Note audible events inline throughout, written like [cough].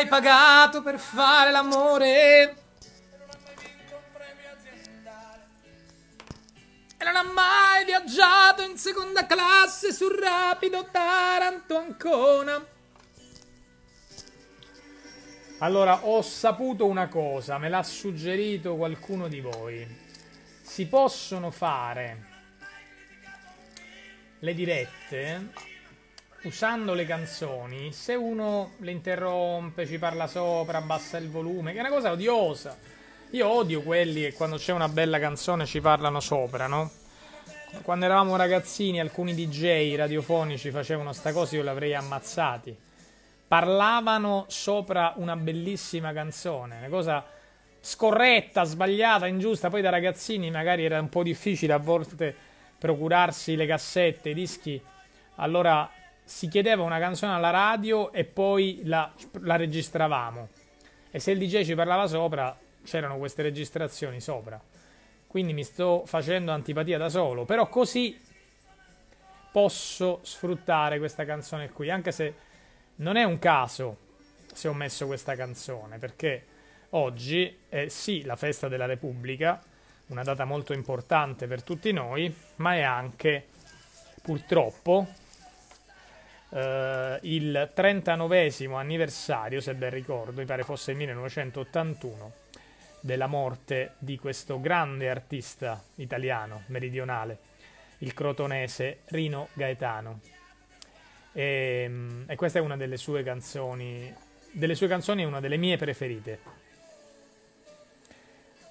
hai pagato per fare l'amore. E non ha mai viaggiato in seconda classe sul rapido Taranto Ancona. Allora, ho saputo una cosa, me l'ha suggerito qualcuno di voi. Si possono fare le dirette usando le canzoni, se uno le interrompe, ci parla sopra, abbassa il volume, che è una cosa odiosa. Io odio quelli che quando c'è una bella canzone ci parlano sopra, no? Quando eravamo ragazzini, alcuni DJ radiofonici facevano sta cosa, io l'avrei ammazzati. Parlavano sopra una bellissima canzone, una cosa scorretta, sbagliata, ingiusta. Poi da ragazzini magari era un po' difficile a volte procurarsi le cassette, i dischi. Allora si chiedeva una canzone alla radio e poi la, la registravamo. E se il DJ ci parlava sopra, c'erano queste registrazioni sopra. Quindi mi sto facendo antipatia da solo, però così posso sfruttare questa canzone qui, anche se non è un caso se ho messo questa canzone, perché oggi è sì la festa della Repubblica, una data molto importante per tutti noi, ma è anche purtroppo Uh, il 39 anniversario, se ben ricordo, mi pare fosse il 1981, della morte di questo grande artista italiano meridionale, il crotonese Rino Gaetano. E, ehm, e questa è una delle sue canzoni, delle sue canzoni è una delle mie preferite.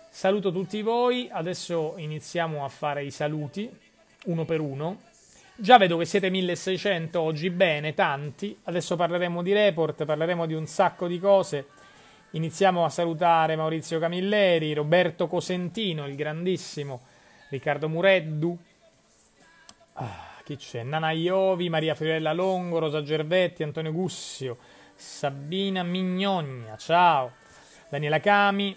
Saluto tutti voi, adesso iniziamo a fare i saluti uno per uno Già vedo che siete 1600 oggi, bene, tanti. Adesso parleremo di report, parleremo di un sacco di cose. Iniziamo a salutare Maurizio Camilleri, Roberto Cosentino, il grandissimo, Riccardo Mureddu. Ah, chi c'è? Nana Iovi, Maria Fiorella Longo, Rosa Gervetti, Antonio Gussio, Sabina Mignogna, ciao. Daniela Cami,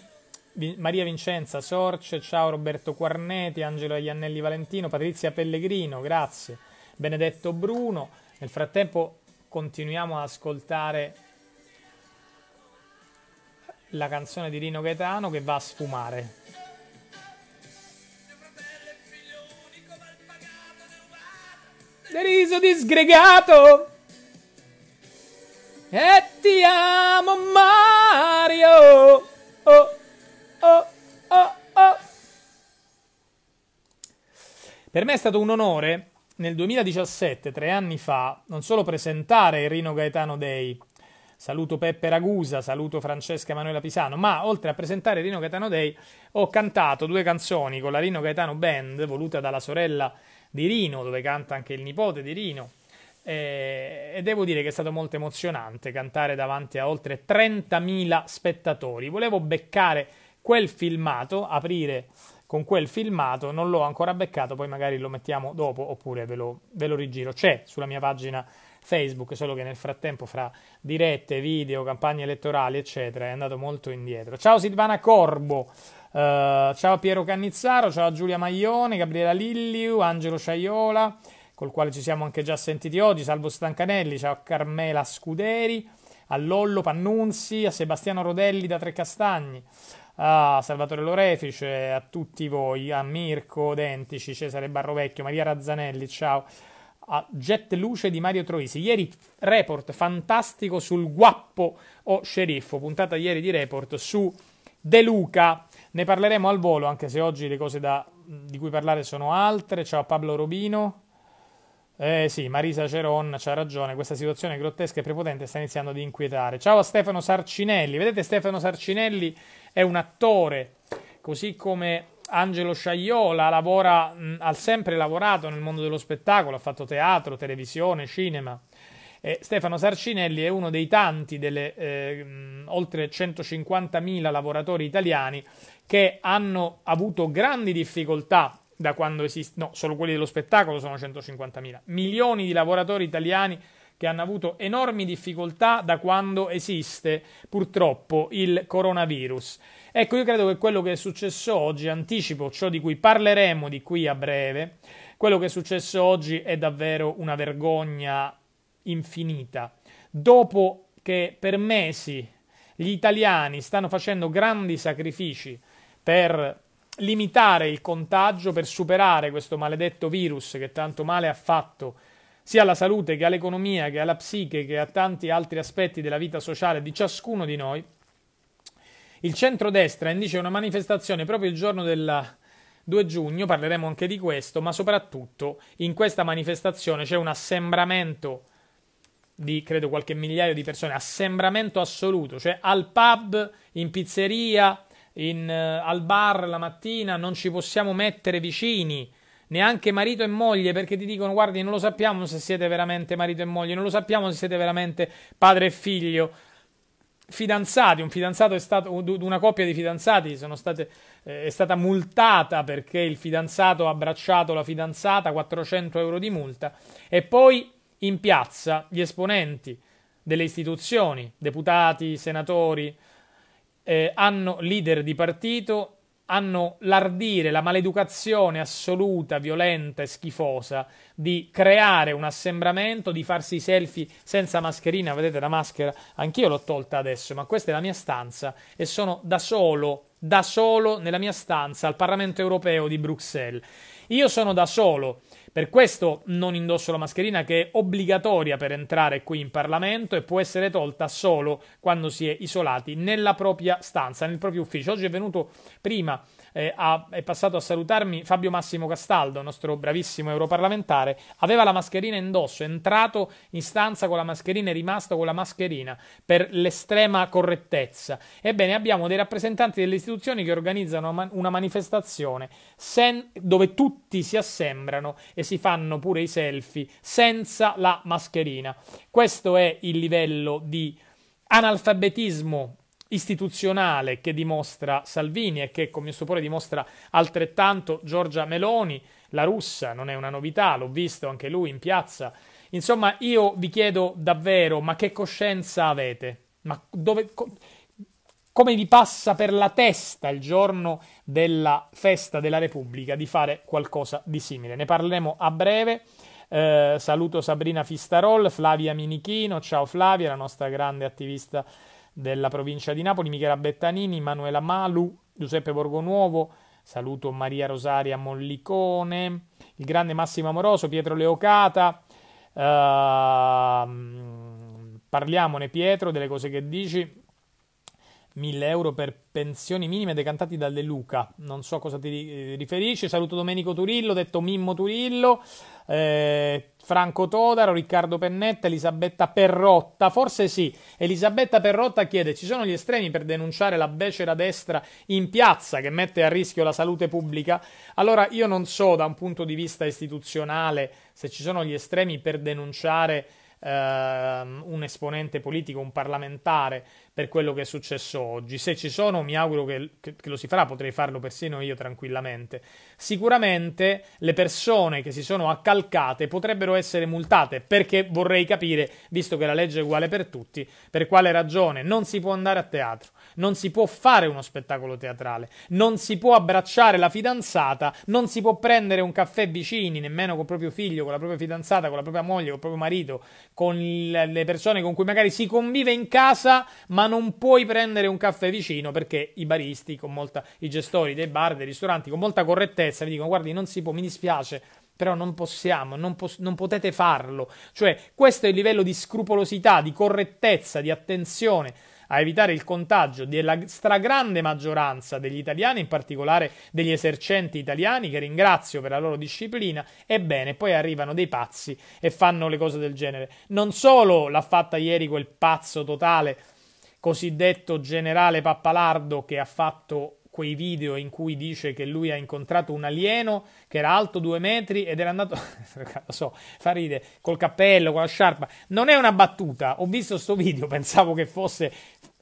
Maria Vincenza Sorce, ciao Roberto Quarneti, Angelo Iannelli Valentino, Patrizia Pellegrino, grazie. Benedetto Bruno. Nel frattempo continuiamo ad ascoltare la canzone di Rino Gaetano che va a sfumare. Deriso disgregato e ti amo Mario. Oh, oh, oh, oh. per me è stato un onore nel 2017, tre anni fa, non solo presentare Rino Gaetano Day, saluto Peppe Ragusa, saluto Francesca Emanuela Pisano, ma oltre a presentare Rino Gaetano Day ho cantato due canzoni con la Rino Gaetano Band, voluta dalla sorella di Rino, dove canta anche il nipote di Rino. Eh, e devo dire che è stato molto emozionante cantare davanti a oltre 30.000 spettatori. Volevo beccare quel filmato, aprire con quel filmato, non l'ho ancora beccato, poi magari lo mettiamo dopo oppure ve lo, ve lo rigiro. C'è sulla mia pagina Facebook, solo che nel frattempo fra dirette, video, campagne elettorali, eccetera, è andato molto indietro. Ciao Silvana Corbo, uh, ciao Piero Cannizzaro, ciao Giulia Maglione, Gabriela Lilliu, Angelo Ciaiola, col quale ci siamo anche già sentiti oggi, Salvo Stancanelli, ciao Carmela Scuderi, a Lollo Pannunzi, a Sebastiano Rodelli da Tre Castagni a Salvatore Lorefice, a tutti voi, a Mirko Dentici, Cesare Barrovecchio, Maria Razzanelli, ciao, a Jet Luce di Mario Troisi. Ieri report fantastico sul guappo o sceriffo, puntata ieri di report su De Luca. Ne parleremo al volo, anche se oggi le cose da, di cui parlare sono altre. Ciao a Pablo Robino. Eh sì, Marisa Ceron c'ha ragione, questa situazione grottesca e prepotente sta iniziando ad inquietare. Ciao a Stefano Sarcinelli, vedete Stefano Sarcinelli è un attore, così come Angelo Sciaiola lavora, mh, ha sempre lavorato nel mondo dello spettacolo, ha fatto teatro, televisione, cinema. E Stefano Sarcinelli è uno dei tanti delle eh, mh, oltre 150.000 lavoratori italiani che hanno avuto grandi difficoltà da quando esiste, no, solo quelli dello spettacolo sono 150.000, milioni di lavoratori italiani che hanno avuto enormi difficoltà da quando esiste purtroppo il coronavirus. Ecco, io credo che quello che è successo oggi, anticipo ciò di cui parleremo di qui a breve, quello che è successo oggi è davvero una vergogna infinita. Dopo che per mesi gli italiani stanno facendo grandi sacrifici per limitare il contagio per superare questo maledetto virus che tanto male ha fatto sia alla salute che all'economia che alla psiche che a tanti altri aspetti della vita sociale di ciascuno di noi. Il centrodestra indice una manifestazione proprio il giorno del 2 giugno, parleremo anche di questo, ma soprattutto in questa manifestazione c'è un assembramento di credo qualche migliaio di persone, assembramento assoluto, cioè al pub, in pizzeria, in, uh, al bar la mattina, non ci possiamo mettere vicini, neanche marito e moglie, perché ti dicono guardi non lo sappiamo se siete veramente marito e moglie, non lo sappiamo se siete veramente padre e figlio. Fidanzati, un fidanzato è stato, una coppia di fidanzati state, eh, è stata multata perché il fidanzato ha abbracciato la fidanzata, 400 euro di multa, e poi in piazza gli esponenti delle istituzioni, deputati, senatori, eh, hanno leader di partito, hanno l'ardire, la maleducazione assoluta, violenta e schifosa di creare un assembramento, di farsi i selfie senza mascherina. Vedete la maschera? Anch'io l'ho tolta adesso, ma questa è la mia stanza e sono da solo, da solo nella mia stanza al Parlamento europeo di Bruxelles. Io sono da solo per questo non indosso la mascherina che è obbligatoria per entrare qui in Parlamento e può essere tolta solo quando si è isolati nella propria stanza, nel proprio ufficio. Oggi è venuto prima eh, ha, è passato a salutarmi Fabio Massimo Castaldo, nostro bravissimo europarlamentare, aveva la mascherina indosso, è entrato in stanza con la mascherina e rimasto con la mascherina per l'estrema correttezza. Ebbene, abbiamo dei rappresentanti delle istituzioni che organizzano una manifestazione sen- dove tutti si assembrano e si fanno pure i selfie senza la mascherina. Questo è il livello di analfabetismo istituzionale che dimostra Salvini e che, con mio stupore, dimostra altrettanto Giorgia Meloni, la russa, non è una novità, l'ho visto anche lui in piazza. Insomma, io vi chiedo davvero, ma che coscienza avete? Ma dove, co- come vi passa per la testa il giorno della festa della Repubblica di fare qualcosa di simile? Ne parleremo a breve. Eh, saluto Sabrina Fistarol, Flavia Minichino, ciao Flavia, la nostra grande attivista della provincia di Napoli, Michela Bettanini, Manuela Malu, Giuseppe Borgonuovo, saluto Maria Rosaria Mollicone, il grande Massimo Amoroso, Pietro Leocata, uh, parliamone Pietro delle cose che dici, 1000 euro per pensioni minime decantati da De Luca. Non so a cosa ti eh, riferisci. Saluto Domenico Turillo, detto Mimmo Turillo eh, Franco Todaro, Riccardo Pennetta, Elisabetta Perrotta. Forse sì. Elisabetta Perrotta chiede: ci sono gli estremi per denunciare la becera destra in piazza che mette a rischio la salute pubblica? Allora, io non so da un punto di vista istituzionale se ci sono gli estremi per denunciare Ehm, un esponente politico, un parlamentare per quello che è successo oggi. Se ci sono, mi auguro che, che, lo si farà, potrei farlo persino io tranquillamente. Sicuramente le persone che si sono accalcate potrebbero essere multate perché vorrei capire, visto che la legge è uguale per tutti, per quale ragione non si può andare a teatro, non si può fare uno spettacolo teatrale, non si può abbracciare la fidanzata, non si può prendere un caffè vicini, nemmeno col proprio figlio, con la propria fidanzata, con la propria moglie, col proprio marito, con le persone con cui magari si convive in casa, ma non puoi prendere un caffè vicino perché i baristi, molta, i gestori dei bar, dei ristoranti, con molta correttezza vi dicono: Guardi, non si può, mi dispiace. Però non possiamo, non, pos- non potete farlo. Cioè, questo è il livello di scrupolosità, di correttezza, di attenzione a evitare il contagio della stragrande maggioranza degli italiani, in particolare degli esercenti italiani, che ringrazio per la loro disciplina, ebbene poi arrivano dei pazzi e fanno le cose del genere. Non solo l'ha fatta ieri quel pazzo totale, cosiddetto generale Pappalardo, che ha fatto quei video in cui dice che lui ha incontrato un alieno che era alto due metri ed era andato, [laughs] lo so, fa ride, col cappello, con la sciarpa. Non è una battuta, ho visto questo video, [laughs] pensavo che fosse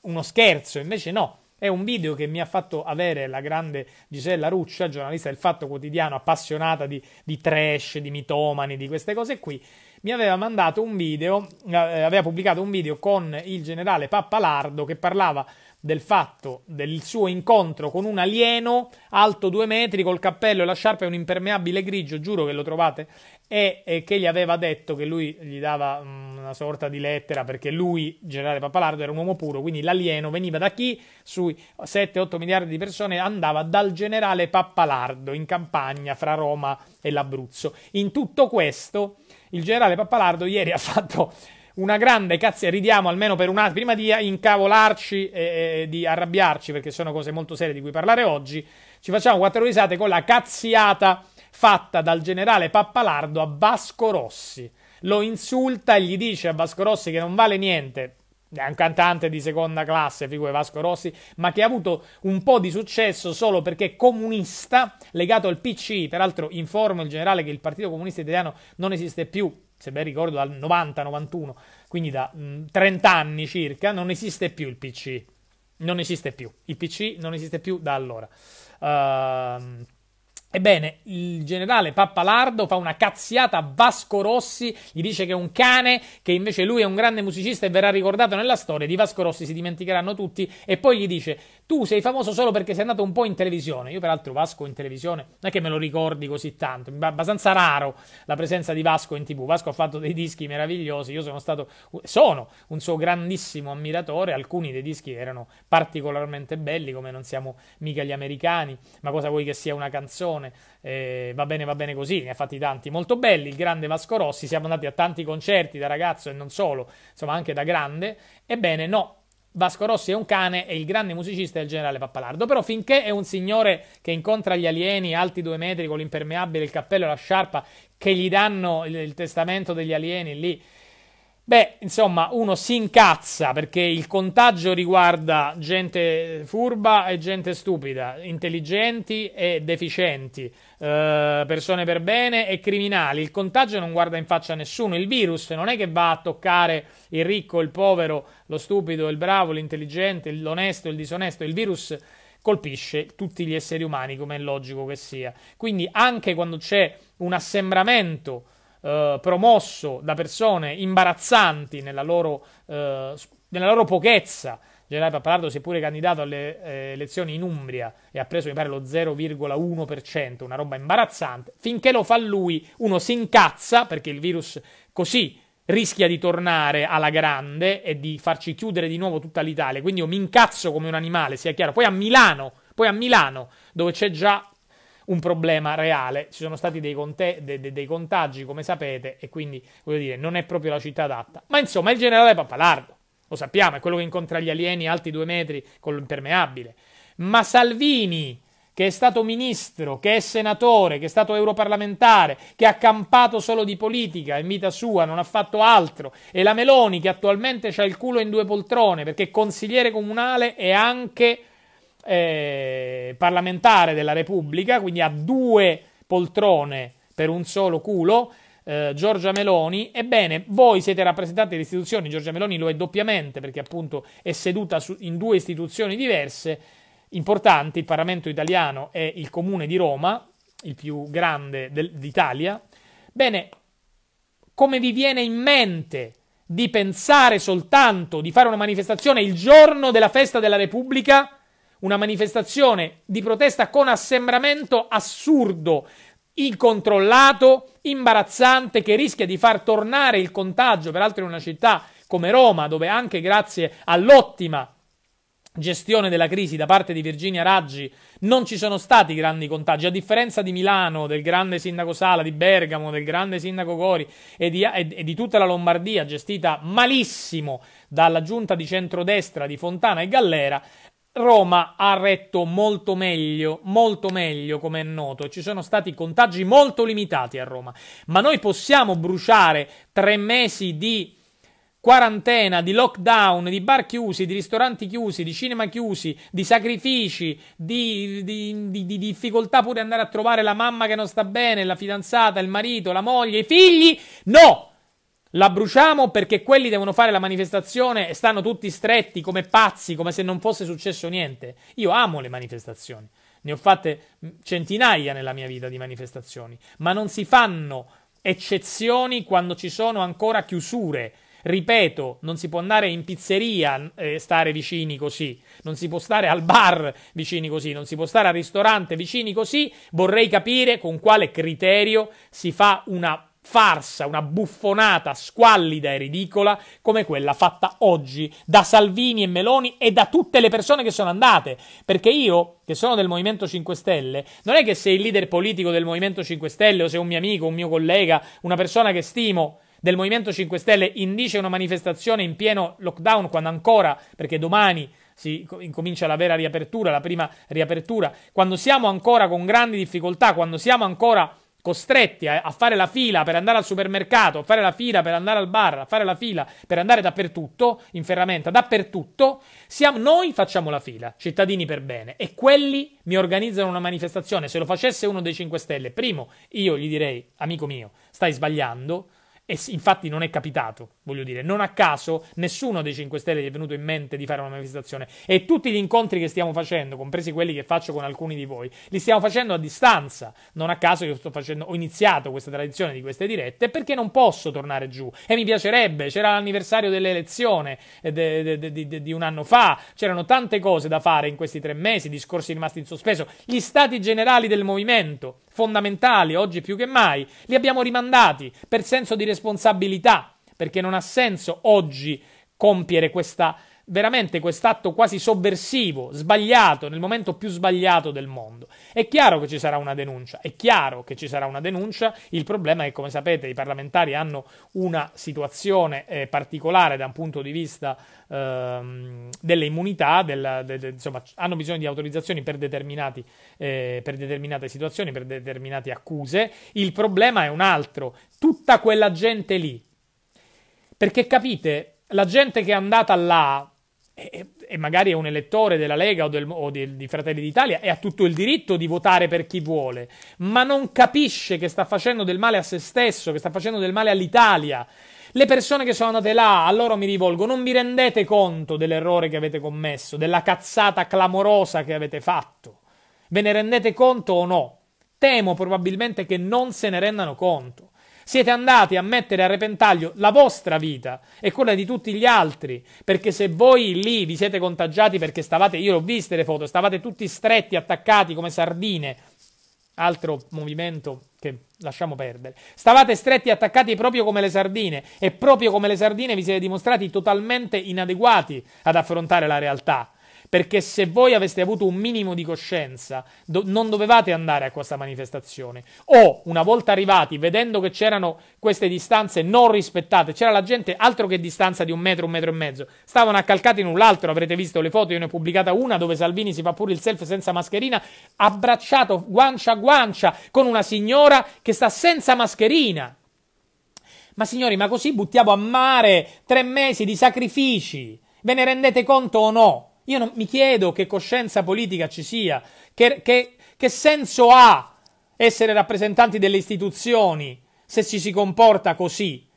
uno scherzo, invece no. È un video che mi ha fatto avere la grande Gisella Ruccia, giornalista del Fatto Quotidiano, appassionata di, di trash, di mitomani, di queste cose qui mi aveva mandato un video, eh, aveva pubblicato un video con il generale Pappalardo che parlava del fatto del suo incontro con un alieno alto due metri col cappello e la sciarpa e un impermeabile grigio, giuro che lo trovate, e, e che gli aveva detto che lui gli dava mm, una sorta di lettera perché lui, generale Papalardo, era un uomo puro, quindi l'alieno veniva da chi? Sui 7-8 miliardi di persone andava dal generale Pappalardo in campagna fra Roma e l'Abruzzo. In tutto questo il generale Pappalardo ieri ha fatto una grande cazzia. Ridiamo almeno per un attimo, prima di incavolarci e, e di arrabbiarci, perché sono cose molto serie di cui parlare oggi. Ci facciamo quattro risate con la cazziata fatta dal generale Pappalardo a Vasco Rossi. Lo insulta e gli dice a Vasco Rossi che non vale niente, è un cantante di seconda classe, figura Vasco Rossi, ma che ha avuto un po' di successo solo perché è comunista, legato al PCI. Peraltro informo il generale che il Partito Comunista Italiano non esiste più se ben ricordo, dal 90-91, quindi da mh, mm, 30 anni circa, non esiste più il PC. Non esiste più. Il PC non esiste più da allora. Uh, ebbene, il generale Pappalardo fa una cazziata a Vasco Rossi, gli dice che è un cane, che invece lui è un grande musicista e verrà ricordato nella storia. Di Vasco Rossi si dimenticheranno tutti. E poi gli dice: tu sei famoso solo perché sei andato un po' in televisione. Io, peraltro, Vasco in televisione non è che me lo ricordi così tanto. È abbastanza raro la presenza di Vasco in tv. Vasco ha fatto dei dischi meravigliosi. Io sono stato, sono un suo grandissimo ammiratore. Alcuni dei dischi erano particolarmente belli, come Non siamo mica gli americani. Ma cosa vuoi che sia una canzone? Eh, va bene, va bene così. Ne ha fatti tanti molto belli. Il grande Vasco Rossi. Siamo andati a tanti concerti da ragazzo e non solo, insomma, anche da grande. Ebbene, no, Vasco Rossi è un cane e il grande musicista è il generale Pappalardo. Però finché è un signore che incontra gli alieni alti due metri con l'impermeabile, il cappello e la sciarpa che gli danno il, il testamento degli alieni lì Beh, insomma, uno si incazza perché il contagio riguarda gente furba e gente stupida, intelligenti e deficienti, eh, persone per bene e criminali. Il contagio non guarda in faccia a nessuno. Il virus non è che va a toccare il ricco, il povero, lo stupido, il bravo, l'intelligente, l'onesto, il disonesto. Il virus colpisce tutti gli esseri umani, come è logico che sia. Quindi, anche quando c'è un assembramento eh, promosso da persone imbarazzanti nella loro, eh, nella loro pochezza. Generale Pappalardo si è pure candidato alle eh, elezioni in Umbria e ha preso, mi pare, lo 0,1%, una roba imbarazzante. Finché lo fa lui, uno si incazza perché il virus così rischia di tornare alla grande e di farci chiudere di nuovo tutta l'Italia. Quindi io mi incazzo come un animale, sia chiaro. Poi a Milano, poi a Milano dove c'è già un problema reale. Ci sono stati dei, conte- de- de- dei contagi, come sapete, e quindi voglio dire, non è proprio la città adatta. Ma insomma, il generale Pappalardo, lo sappiamo, è quello che incontra gli alieni alti due metri con l'impermeabile. Ma Salvini, che è stato ministro, che è senatore, che è stato europarlamentare, che ha campato solo di politica in vita sua, non ha fatto altro, e la Meloni che attualmente ha il culo in due poltrone perché consigliere comunale e anche eh, parlamentare della Repubblica, quindi ha due poltrone per un solo culo, eh, Giorgia Meloni, ebbene voi siete rappresentanti delle istituzioni, Giorgia Meloni lo è doppiamente perché appunto è seduta su, in due istituzioni diverse, importanti, il Parlamento italiano e il Comune di Roma, il più grande d'Italia. Bene, come vi viene in mente di pensare soltanto di fare una manifestazione il giorno della festa della Repubblica? una manifestazione di protesta con assembramento assurdo, incontrollato, imbarazzante, che rischia di far tornare il contagio, peraltro in una città come Roma, dove anche grazie all'ottima gestione della crisi da parte di Virginia Raggi non ci sono stati grandi contagi, a differenza di Milano, del grande sindaco Sala, di Bergamo, del grande sindaco Gori e di, e, e di tutta la Lombardia gestita malissimo dalla giunta di centrodestra di Fontana e Gallera, Roma ha retto molto meglio, molto meglio come è noto, ci sono stati contagi molto limitati a Roma, ma noi possiamo bruciare tre mesi di quarantena, di lockdown, di bar chiusi, di ristoranti chiusi, di cinema chiusi, di sacrifici, di, di, di, di difficoltà pure andare a trovare la mamma che non sta bene, la fidanzata, il marito, la moglie, i figli, no! La bruciamo perché quelli devono fare la manifestazione e stanno tutti stretti come pazzi, come se non fosse successo niente. Io amo le manifestazioni. Ne ho fatte mm, centinaia nella mia vita di manifestazioni, ma non si fanno eccezioni quando ci sono ancora chiusure. Ripeto, non si può andare in pizzeria mm, e eh, stare vicini così, non si può stare al bar vicini così, non si può stare al ristorante vicini così. Vorrei capire con quale criterio si fa una farsa, una buffonata squallida e ridicola come quella fatta oggi da Salvini e Meloni e da tutte le persone che sono andate. Perché io, che sono del Movimento 5 Stelle, non è che se il leader politico del Movimento 5 Stelle o se un mio amico, un mio collega, una persona che stimo del Movimento 5 Stelle indice una manifestazione in pieno lockdown quando ancora, perché domani si incomincia la vera riapertura, la prima riapertura, quando siamo ancora con grandi difficoltà, quando siamo ancora costretti a, a, fare la fila per andare al supermercato, a fare la fila per andare al bar, a fare la fila per andare dappertutto, in ferramenta, dappertutto, siamo, noi facciamo la fila, cittadini per bene, e quelli mi organizzano una manifestazione. Se lo facesse uno dei 5 Stelle, primo, io gli direi, amico mio, stai sbagliando, e infatti non è capitato. Voglio dire, non a caso nessuno dei 5 Stelle gli è venuto in mente di fare una manifestazione e tutti gli incontri che stiamo facendo, compresi quelli che faccio con alcuni di voi, li stiamo facendo a distanza. Non a caso io facendo, ho iniziato questa tradizione di queste dirette perché non posso tornare giù e mi piacerebbe, c'era l'anniversario dell'elezione eh, di un anno fa, c'erano tante cose da fare in questi tre mesi, discorsi rimasti in sospeso, gli stati generali del movimento, fondamentali oggi più che mai, li abbiamo rimandati per senso di responsabilità perché non ha senso oggi compiere questa, veramente quest'atto quasi sovversivo, sbagliato, nel momento più sbagliato del mondo. È chiaro che ci sarà una denuncia, è chiaro che ci sarà una denuncia, il problema è che come sapete i parlamentari hanno una situazione eh, particolare da un punto di vista eh, delle immunità, del, de, de, insomma hanno bisogno di autorizzazioni per, eh, per determinate situazioni, per determinate accuse, il problema è un altro, tutta quella gente lì perché capite, la gente che è andata là e, e magari è un elettore della Lega o, del, o del, di Fratelli d'Italia e ha tutto il diritto di votare per chi vuole, ma non capisce che sta facendo del male a se stesso, che sta facendo del male all'Italia. Le persone che sono andate là, a loro mi rivolgo, non vi rendete conto dell'errore che avete commesso, della cazzata clamorosa che avete fatto. Ve ne rendete conto o no? Temo probabilmente che non se ne rendano conto. Siete andati a mettere a repentaglio la vostra vita e quella di tutti gli altri, perché se voi lì vi siete contagiati perché stavate, io l'ho viste le foto, stavate tutti stretti, attaccati come sardine, altro movimento che lasciamo perdere. Stavate stretti e attaccati proprio come le sardine e proprio come le sardine vi siete dimostrati totalmente inadeguati ad affrontare la realtà. Perché se voi aveste avuto un minimo di coscienza, do- non dovevate andare a questa manifestazione. O una volta arrivati, vedendo che c'erano queste distanze non rispettate, c'era la gente altro che distanza di un metro, un metro e mezzo, stavano accalcati in un l'altro. Avrete visto le foto, io ne ho pubblicata una dove Salvini si fa pure il selfie senza mascherina, abbracciato guancia a guancia con una signora che sta senza mascherina. Ma signori, ma così buttiamo a mare tre mesi di sacrifici. Ve ne rendete conto o no? Io non, mi chiedo che coscienza politica ci sia, che, che, che senso ha essere rappresentanti delle istituzioni se ci si comporta così.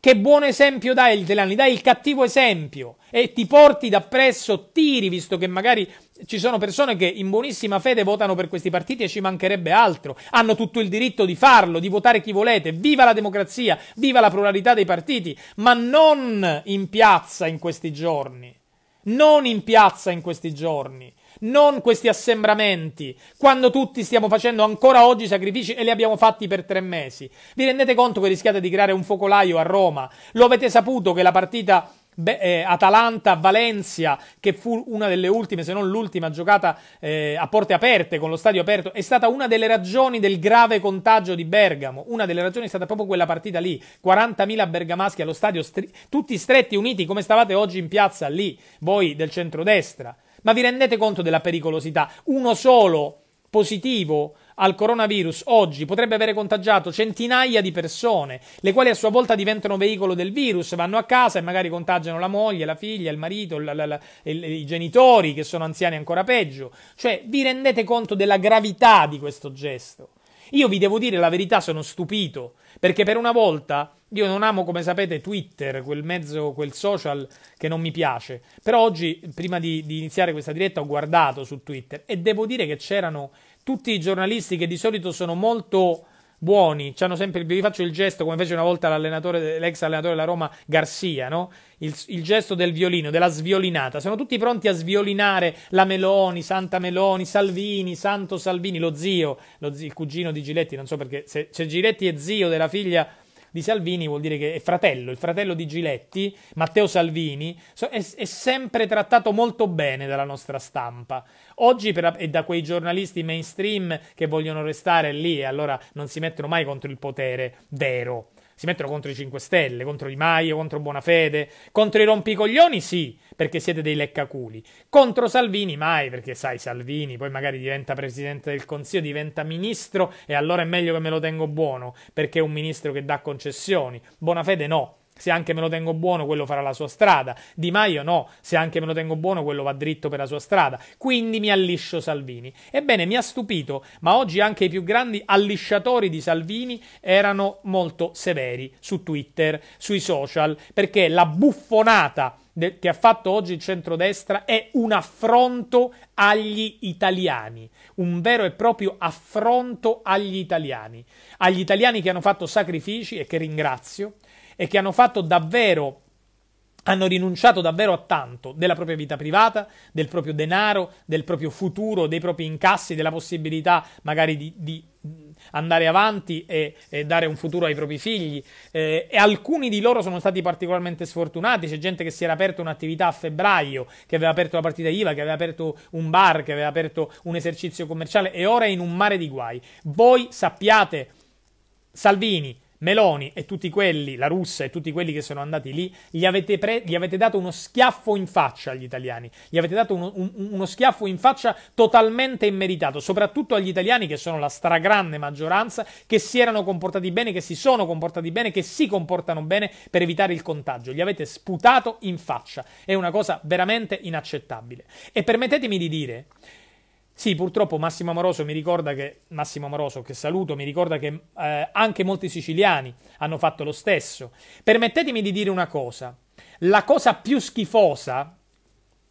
Che buon esempio dai agli italiani, dai il cattivo esempio e ti porti da presso, tiri, visto che magari ci sono persone che in buonissima fede votano per questi partiti e ci mancherebbe altro, hanno tutto il diritto di farlo, di votare chi volete, viva la democrazia, viva la pluralità dei partiti, ma non in piazza in questi giorni non in piazza in questi giorni, non questi assembramenti, quando tutti stiamo facendo ancora oggi sacrifici e li abbiamo fatti per tre mesi. Vi rendete conto che rischiate di creare un focolaio a Roma? Lo avete saputo che la partita Be- eh, Atalanta-Valencia, che fu una delle ultime, se non l'ultima, giocata eh, a porte aperte, con lo stadio aperto, è stata una delle ragioni del grave contagio di Bergamo. Una delle ragioni è stata proprio quella partita lì. 40.000 bergamaschi allo stadio, stri- tutti stretti, uniti, come stavate oggi in piazza lì, voi del centrodestra. Ma vi rendete conto della pericolosità? Uno solo positivo al coronavirus oggi potrebbe avere contagiato centinaia di persone, le quali a sua volta diventano veicolo del virus, vanno a casa e magari contagiano la moglie, la figlia, il marito, la, la, la, i genitori che sono anziani ancora peggio. Cioè, vi rendete conto della gravità di questo gesto? Io vi devo dire la verità, sono stupito, perché per una volta io non amo, come sapete, Twitter, quel mezzo, quel social che non mi piace. Però oggi, prima di, di iniziare questa diretta, ho guardato su Twitter e devo dire che c'erano tutti i giornalisti che di solito sono molto buoni, hanno sempre, vi faccio il gesto come fece una volta l'allenatore, l'ex allenatore della Roma Garcia, no? il, il, gesto del violino, della sviolinata, sono tutti pronti a sviolinare la Meloni, Santa Meloni, Salvini, Santo Salvini, lo zio, lo zio il cugino di Giletti, non so perché, se, se Giletti è zio della figlia di Salvini vuol dire che è fratello, il fratello di Giletti, Matteo Salvini, è, è sempre trattato molto bene dalla nostra stampa. Oggi per, e da quei giornalisti mainstream che vogliono restare lì e allora non si mettono mai contro il potere vero si mettono contro i 5 Stelle, contro Di Maio, contro Buonafede, contro i rompicoglioni sì, perché siete dei leccaculi, contro Salvini mai, perché sai Salvini poi magari diventa presidente del Consiglio, diventa ministro e allora è meglio che me lo tengo buono, perché è un ministro che dà concessioni, Buonafede no, se anche me lo tengo buono, quello farà la sua strada. Di Maio no, se anche me lo tengo buono, quello va dritto per la sua strada. Quindi mi alliscio Salvini. Ebbene, mi ha stupito, ma oggi anche i più grandi allisciatori di Salvini erano molto severi su Twitter, sui social, perché la buffonata che ha fatto oggi il centrodestra è un affronto agli italiani, un vero e proprio affronto agli italiani, agli italiani che hanno fatto sacrifici e che ringrazio, e che hanno fatto davvero hanno rinunciato davvero a tanto della propria vita privata, del proprio denaro, del proprio futuro, dei propri incassi, della possibilità magari di, di andare avanti e, e, dare un futuro ai propri figli. Eh, e alcuni di loro sono stati particolarmente sfortunati. C'è gente che si era aperta un'attività a febbraio, che aveva aperto la partita IVA, che aveva aperto un bar, che aveva aperto un esercizio commerciale e ora è in un mare di guai. Voi sappiate, Salvini, Meloni e tutti quelli, la Russia e tutti quelli che sono andati lì, gli avete, pre- gli avete dato uno schiaffo in faccia agli italiani, gli avete dato uno, un, uno schiaffo in faccia totalmente immeritato, soprattutto agli italiani che sono la stragrande maggioranza, che si erano comportati bene, che si sono comportati bene, che si comportano bene per evitare il contagio, gli avete sputato in faccia, è una cosa veramente inaccettabile. E permettetemi di dire sì, purtroppo Massimo Amoroso mi ricorda che, Massimo Amoroso che saluto, mi ricorda che eh, anche molti siciliani hanno fatto lo stesso. Permettetemi di dire una cosa, la cosa più schifosa,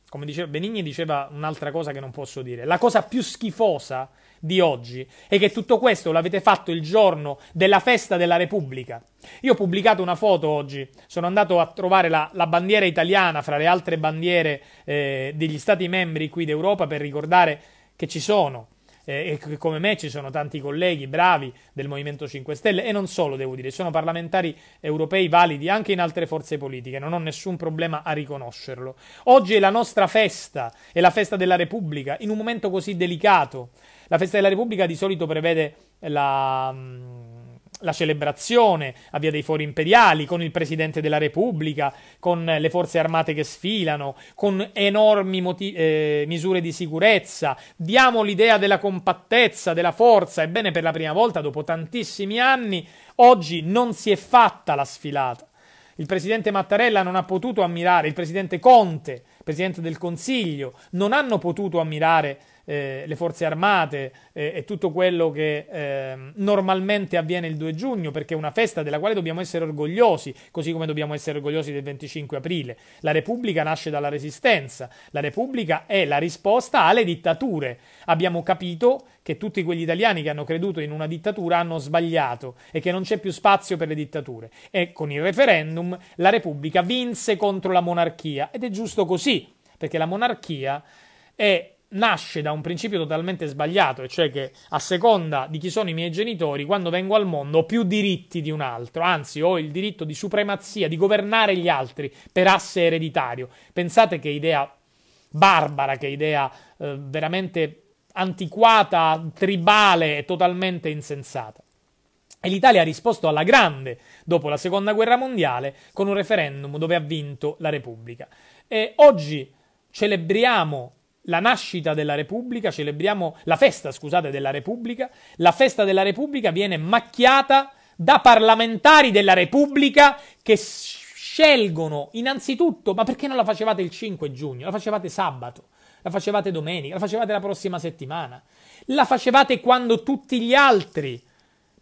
come diceva Benigni diceva un'altra cosa che non posso dire, la cosa più schifosa di oggi è che tutto questo l'avete fatto il giorno della festa della Repubblica. Io ho pubblicato una foto oggi, sono andato a trovare la, la bandiera italiana fra le altre bandiere eh, degli Stati membri qui d'Europa per ricordare che ci sono eh, e come me ci sono tanti colleghi bravi del Movimento 5 Stelle e non solo, devo dire, sono parlamentari europei validi anche in altre forze politiche, non ho nessun problema a riconoscerlo. Oggi è la nostra festa, è la festa della Repubblica, in un momento così delicato. La festa della Repubblica di solito prevede la mm, la celebrazione a Via dei Fori Imperiali, con il Presidente della Repubblica, con le forze armate che sfilano, con enormi moti- eh, misure di sicurezza. Diamo l'idea della compattezza, della forza. Ebbene, per la prima volta, dopo tantissimi anni, oggi non si è fatta la sfilata. Il presidente Mattarella non ha potuto ammirare, il presidente Conte, presidente del Consiglio, non hanno potuto ammirare eh, le forze armate eh, e tutto quello che eh, normalmente avviene il 2 giugno, perché è una festa della quale dobbiamo essere orgogliosi, così come dobbiamo essere orgogliosi del 25 aprile. La Repubblica nasce dalla Resistenza, la Repubblica è la risposta alle dittature. Abbiamo capito che tutti quegli italiani che hanno creduto in una dittatura hanno sbagliato e che non c'è più spazio per le dittature. E con il referendum la Repubblica vinse contro la monarchia ed è giusto così, perché la monarchia è nasce da un principio totalmente sbagliato, e cioè che a seconda di chi sono i miei genitori, quando vengo al mondo ho più diritti di un altro, anzi ho il diritto di supremazia, di governare gli altri per asse ereditario. Pensate che idea barbara, che idea eh, veramente antiquata, tribale e totalmente insensata. E l'Italia ha risposto alla grande dopo la seconda guerra mondiale con un referendum dove ha vinto la Repubblica. E oggi celebriamo la nascita della Repubblica, celebriamo la festa, scusate, della Repubblica. La festa della Repubblica viene macchiata da parlamentari della Repubblica che scelgono innanzitutto, ma perché non la facevate il 5 giugno? La facevate sabato, la facevate domenica, la facevate la prossima settimana, la facevate quando tutti gli altri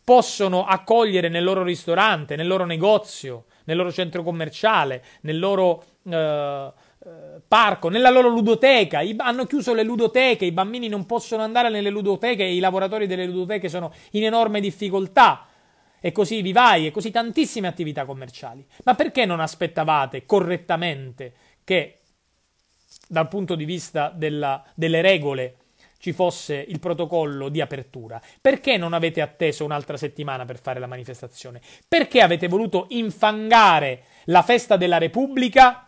possono accogliere nel loro ristorante, nel loro negozio, nel loro centro commerciale, nel loro... Eh, parco, nella loro ludoteca. I, hanno chiuso le ludoteche, i bambini non possono andare nelle ludoteche, e i lavoratori delle ludoteche sono in enorme difficoltà. E così vivai, e così tantissime attività commerciali. Ma perché non aspettavate correttamente che dal punto di vista della, delle regole ci fosse il protocollo di apertura? Perché non avete atteso un'altra settimana per fare la manifestazione? Perché avete voluto infangare la festa della Repubblica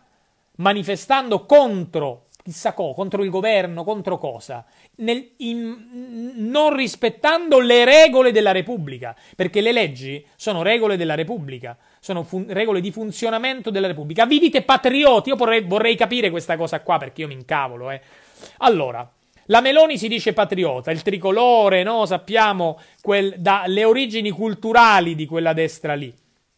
manifestando contro chissà cosa, contro il governo, contro cosa, nel, in, non rispettando le regole della Repubblica, perché le leggi sono regole della Repubblica, sono fun- regole di funzionamento della Repubblica. Vi dite patrioti, io vorrei, vorrei capire questa cosa qua perché io mi incavolo. Eh. Allora, la Meloni si dice patriota, il tricolore, no? sappiamo quel, da, le origini culturali di quella destra lì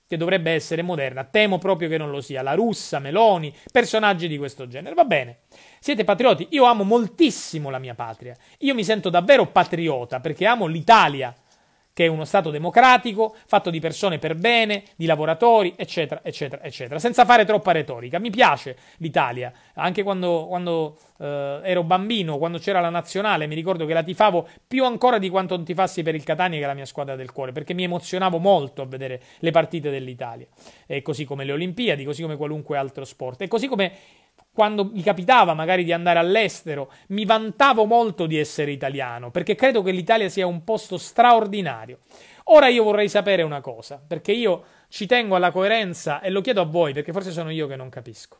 che dovrebbe essere moderna. Temo proprio che non lo sia. La russa, Meloni, personaggi di questo genere. Va bene. Siete patrioti? Io amo moltissimo la mia patria. Io mi sento davvero patriota perché amo l'Italia che è uno Stato democratico, fatto di persone per bene, di lavoratori, eccetera, eccetera, eccetera, senza fare troppa retorica. Mi piace l'Italia, anche quando, quando eh, ero bambino, quando c'era la nazionale, mi ricordo che la tifavo più ancora di quanto non tifassi per il Catania, che è la mia squadra del cuore, perché mi emozionavo molto a vedere le partite dell'Italia, e così come le Olimpiadi, così come qualunque altro sport, e così come quando mi capitava magari di andare all'estero, mi vantavo molto di essere italiano, perché credo che l'Italia sia un posto straordinario. Ora io vorrei sapere una cosa, perché io ci tengo alla coerenza e lo chiedo a voi, perché forse sono io che non capisco.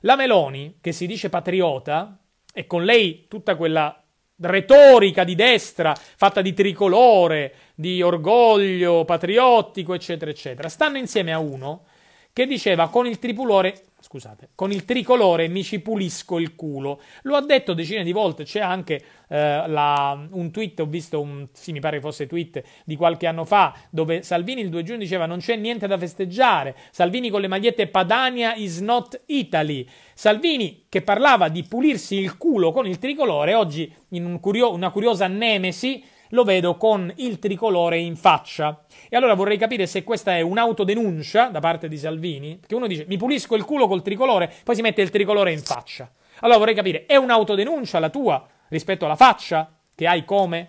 La Meloni, che si dice patriota, e con lei tutta quella retorica di destra, fatta di tricolore, di orgoglio patriottico, eccetera, eccetera, stanno insieme a uno che diceva con il tripulore, scusate, con il tricolore mi ci pulisco il culo. Lo ha detto decine di volte, c'è anche eh, la, un tweet, ho visto un, sì mi pare che fosse tweet di qualche anno fa, dove Salvini il 2 giugno diceva non c'è niente da festeggiare, Salvini con le magliette Padania is not Italy, Salvini che parlava di pulirsi il culo con il tricolore, oggi in un curio- una curiosa nemesi lo vedo con il tricolore in faccia. E allora vorrei capire se questa è un'autodenuncia da parte di Salvini, perché uno dice mi pulisco il culo col tricolore, poi si mette il tricolore in faccia. Allora vorrei capire, è un'autodenuncia la tua rispetto alla faccia che hai come?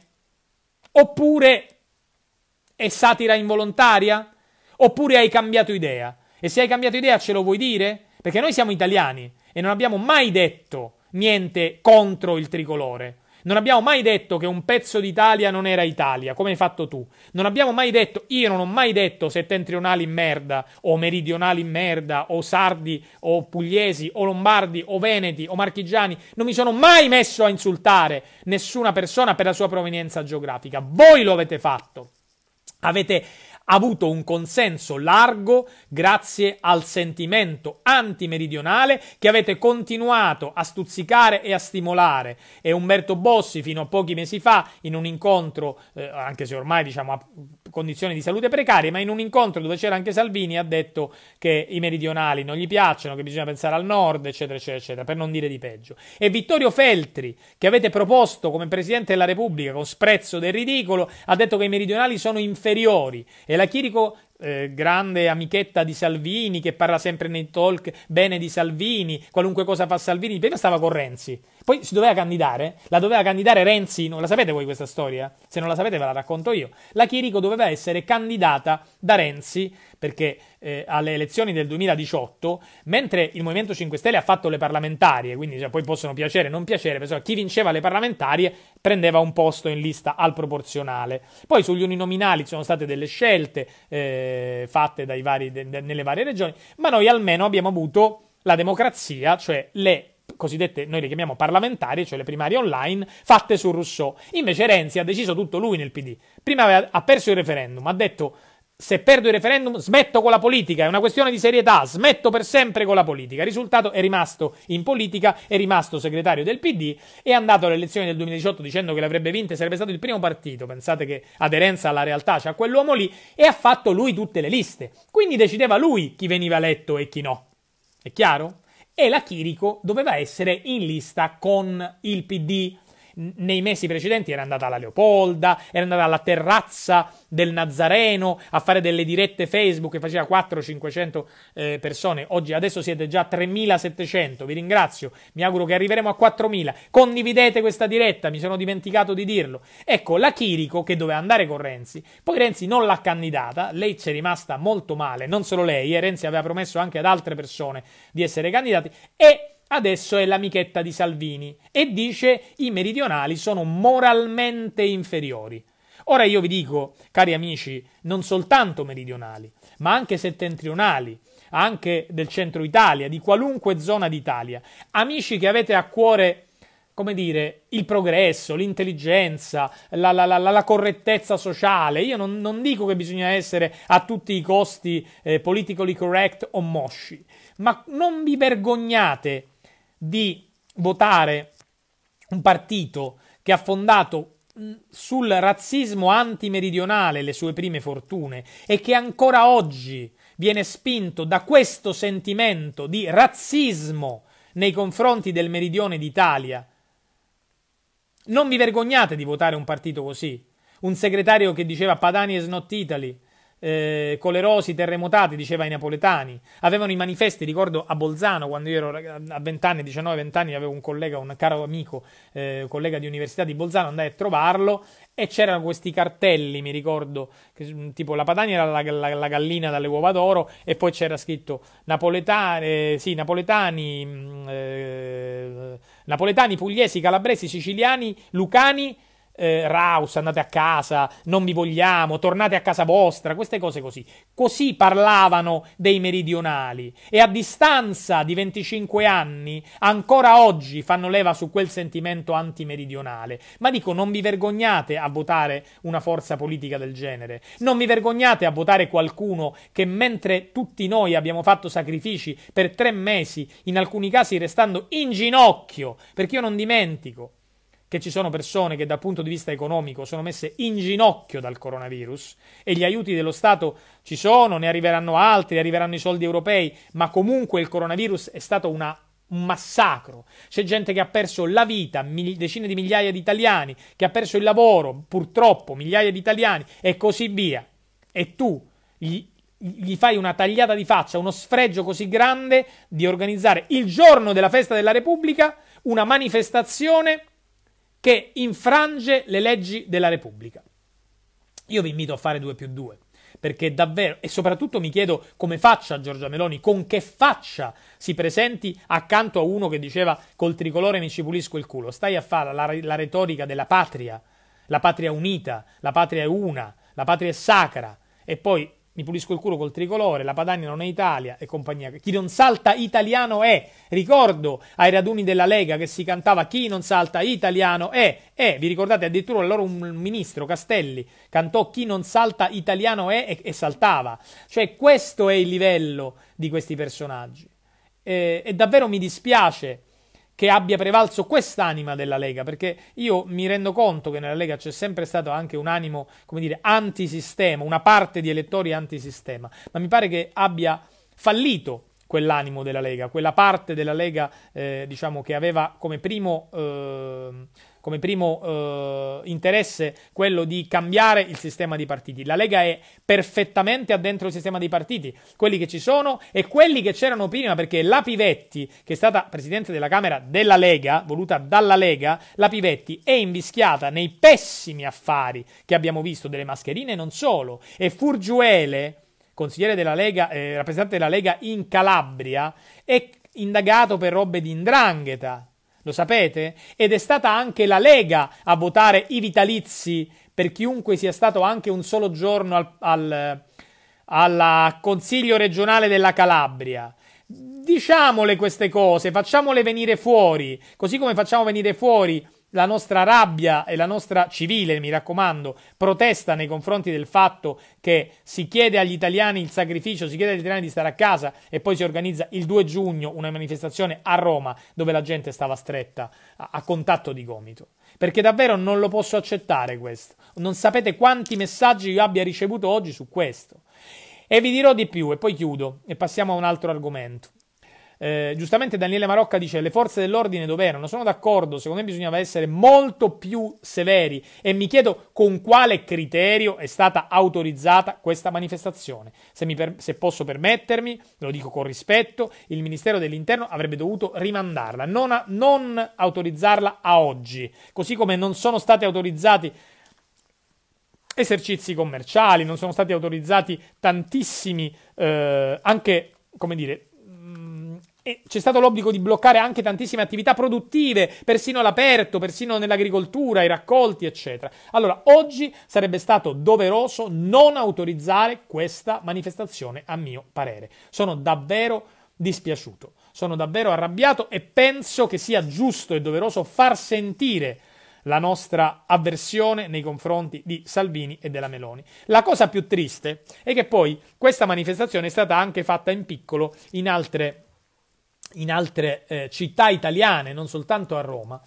Oppure è satira involontaria? Oppure hai cambiato idea? E se hai cambiato idea ce lo vuoi dire? Perché noi siamo italiani e non abbiamo mai detto niente contro il tricolore. Non abbiamo mai detto che un pezzo d'Italia non era Italia, come hai fatto tu. Non abbiamo mai detto, io non ho mai detto settentrionali in merda, o meridionali in merda, o sardi, o pugliesi, o lombardi, o veneti, o marchigiani. Non mi sono mai messo a insultare nessuna persona per la sua provenienza geografica. Voi lo avete fatto. Avete avuto un consenso largo grazie al sentimento antimeridionale che avete continuato a stuzzicare e a stimolare e Umberto Bossi fino a pochi mesi fa in un incontro, eh, anche se ormai diciamo condizioni di salute precarie, ma in un incontro dove c'era anche Salvini ha detto che i meridionali non gli piacciono, che bisogna pensare al nord, eccetera, eccetera, eccetera, per non dire di peggio. E Vittorio Feltri, che avete proposto come Presidente della Repubblica con sprezzo del ridicolo, ha detto che i meridionali sono inferiori e la Chirico eh, grande amichetta di Salvini, che parla sempre nei talk bene di Salvini, qualunque cosa fa Salvini, prima stava con Renzi, poi si doveva candidare, la doveva candidare Renzi, non la sapete voi questa storia? Se non la sapete ve la racconto io. La Chirico doveva essere candidata da Renzi perché eh, alle elezioni del 2018, mentre il Movimento 5 Stelle ha fatto le parlamentarie, quindi cioè, poi possono piacere o non piacere, però cioè, chi vinceva le parlamentarie prendeva un posto in lista al proporzionale. Poi sugli uninominali ci sono state delle scelte eh, fatte vari, de, de, nelle varie regioni, ma noi almeno abbiamo avuto la democrazia, cioè le cosiddette, noi le chiamiamo parlamentari, cioè le primarie online, fatte su Rousseau. Invece Renzi ha deciso tutto lui nel PD. Prima aveva, ha perso il referendum, ha detto se perdo il referendum smetto con la politica, è una questione di serietà, smetto per sempre con la politica. Il risultato è rimasto in politica, è rimasto segretario del PD, è andato alle elezioni del 2018 dicendo che l'avrebbe vinta e sarebbe stato il primo partito, pensate che aderenza alla realtà c'è a quell'uomo lì, e ha fatto lui tutte le liste. Quindi decideva lui chi veniva eletto e chi no. È chiaro? E la Chirico doveva essere in lista con il PD nei mesi precedenti era andata alla Leopolda, era andata alla terrazza del Nazareno a fare delle dirette Facebook e faceva 400-500 eh, persone. Oggi adesso siete già 3700, vi ringrazio. Mi auguro che arriveremo a 4000. Condividete questa diretta, mi sono dimenticato di dirlo. Ecco, la Chirico che doveva andare con Renzi, poi Renzi non l'ha candidata, lei ci è rimasta molto male, non solo lei, e eh. Renzi aveva promesso anche ad altre persone di essere candidati e adesso è l'amichetta di Salvini e dice i meridionali sono moralmente inferiori. Ora io vi dico, cari amici, non soltanto meridionali, ma anche settentrionali, anche del centro Italia, di qualunque zona d'Italia, amici che avete a cuore come dire, il progresso, l'intelligenza, la, la, la, la correttezza sociale. Io non, non, dico che bisogna essere a tutti i costi eh, politically correct o mosci, ma non vi vergognate di votare un partito che ha fondato sul razzismo antimeridionale le sue prime fortune e che ancora oggi viene spinto da questo sentimento di razzismo nei confronti del meridione d'Italia. Non vi vergognate di votare un partito così. Un segretario che diceva Padani is not Italy, eh, colerosi, terremotati, diceva i napoletani. Avevano i manifesti, ricordo a Bolzano, quando io ero a 20 anni, 19-20 anni, avevo un collega, un caro amico, eh, collega di università di Bolzano, andai a trovarlo e c'erano questi cartelli, mi ricordo, che, tipo la Padania era la, la, la, gallina dalle uova d'oro e poi c'era scritto napoletani, sì, napoletani, mm, eh, napoletani, pugliesi, calabresi, siciliani, lucani, eh, Raus, andate a casa, non vi vogliamo, tornate a casa vostra, queste cose così. Così parlavano dei meridionali e a distanza di 25 anni ancora oggi fanno leva su quel sentimento antimeridionale. Ma dico, non vi vergognate a votare una forza politica del genere, non vi vergognate a votare qualcuno che mentre tutti noi abbiamo fatto sacrifici per tre mesi, in alcuni casi restando in ginocchio, perché io non dimentico che ci sono persone che dal punto di vista economico sono messe in ginocchio dal coronavirus e gli aiuti dello Stato ci sono, ne arriveranno altri, arriveranno i soldi europei, ma comunque il coronavirus è stato una un massacro. C'è gente che ha perso la vita, decine di migliaia di italiani, che ha perso il lavoro, purtroppo migliaia di italiani e così via. E tu gli, gli, fai una tagliata di faccia, uno sfregio così grande di organizzare il giorno della festa della Repubblica una manifestazione che infrange le leggi della Repubblica. Io vi invito a fare 2 più 2 perché davvero, e soprattutto mi chiedo come faccia Giorgia Meloni, con che faccia si presenti accanto a uno che diceva col tricolore mi ci pulisco il culo, stai a fare la, la retorica della patria, la patria unita, la patria è una, la patria è sacra, e poi mi pulisco il culo col tricolore, la Padania non è Italia e compagnia. Chi non salta italiano è. Ricordo ai raduni della Lega che si cantava chi non salta italiano è. E vi ricordate addirittura allora un ministro Castelli cantò chi non salta italiano è e, e saltava. Cioè questo è il livello di questi personaggi. e, eh, e davvero mi dispiace che abbia prevalso quest'anima della Lega, perché io mi rendo conto che nella Lega c'è sempre stato anche un animo, come dire, antisistema, una parte di elettori antisistema, ma mi pare che abbia fallito quell'animo della Lega, quella parte della Lega, eh, diciamo, che aveva come primo... Eh, come primo eh, interesse quello di cambiare il sistema di partiti. La Lega è perfettamente addentro il sistema dei partiti, quelli che ci sono e quelli che c'erano prima, perché la Pivetti, che è stata presidente della Camera della Lega, voluta dalla Lega, la Pivetti è invischiata nei pessimi affari che abbiamo visto delle mascherine e non solo. E Furgiuele, consigliere della Lega, eh, rappresentante della Lega in Calabria, è indagato per robe di indrangheta lo sapete? Ed è stata anche la Lega a votare i vitalizi per chiunque sia stato anche un solo giorno al, al, al Consiglio regionale della Calabria diciamole queste cose, facciamole venire fuori, così come facciamo venire fuori la nostra rabbia e la nostra civile, mi raccomando, protesta nei confronti del fatto che si chiede agli italiani il sacrificio, si chiede agli italiani di stare a casa e poi si organizza il 2 giugno una manifestazione a Roma dove la gente stava stretta a, a contatto di gomito. Perché davvero non lo posso accettare questo. Non sapete quanti messaggi io abbia ricevuto oggi su questo. E vi dirò di più e poi chiudo e passiamo a un altro argomento. Eh, giustamente Daniele Marocca dice: Le forze dell'ordine dov'erano? Sono d'accordo, secondo me bisognava essere molto più severi. E mi chiedo con quale criterio è stata autorizzata questa manifestazione. Se, per- se posso permettermi, lo dico con rispetto, il Ministero dell'Interno avrebbe dovuto rimandarla, non, a- non autorizzarla a oggi. Così come non sono stati autorizzati esercizi commerciali, non sono stati autorizzati tantissimi eh, anche, come dire, e c'è stato l'obbligo di bloccare anche tantissime attività produttive, persino all'aperto, persino nell'agricoltura, i raccolti, eccetera. Allora, oggi sarebbe stato doveroso non autorizzare questa manifestazione, a mio parere. Sono davvero dispiaciuto, sono davvero arrabbiato e penso che sia giusto e doveroso far sentire la nostra avversione nei confronti di Salvini e della Meloni. La cosa più triste è che poi questa manifestazione è stata anche fatta in piccolo in altre in altre eh, città italiane, non soltanto a Roma.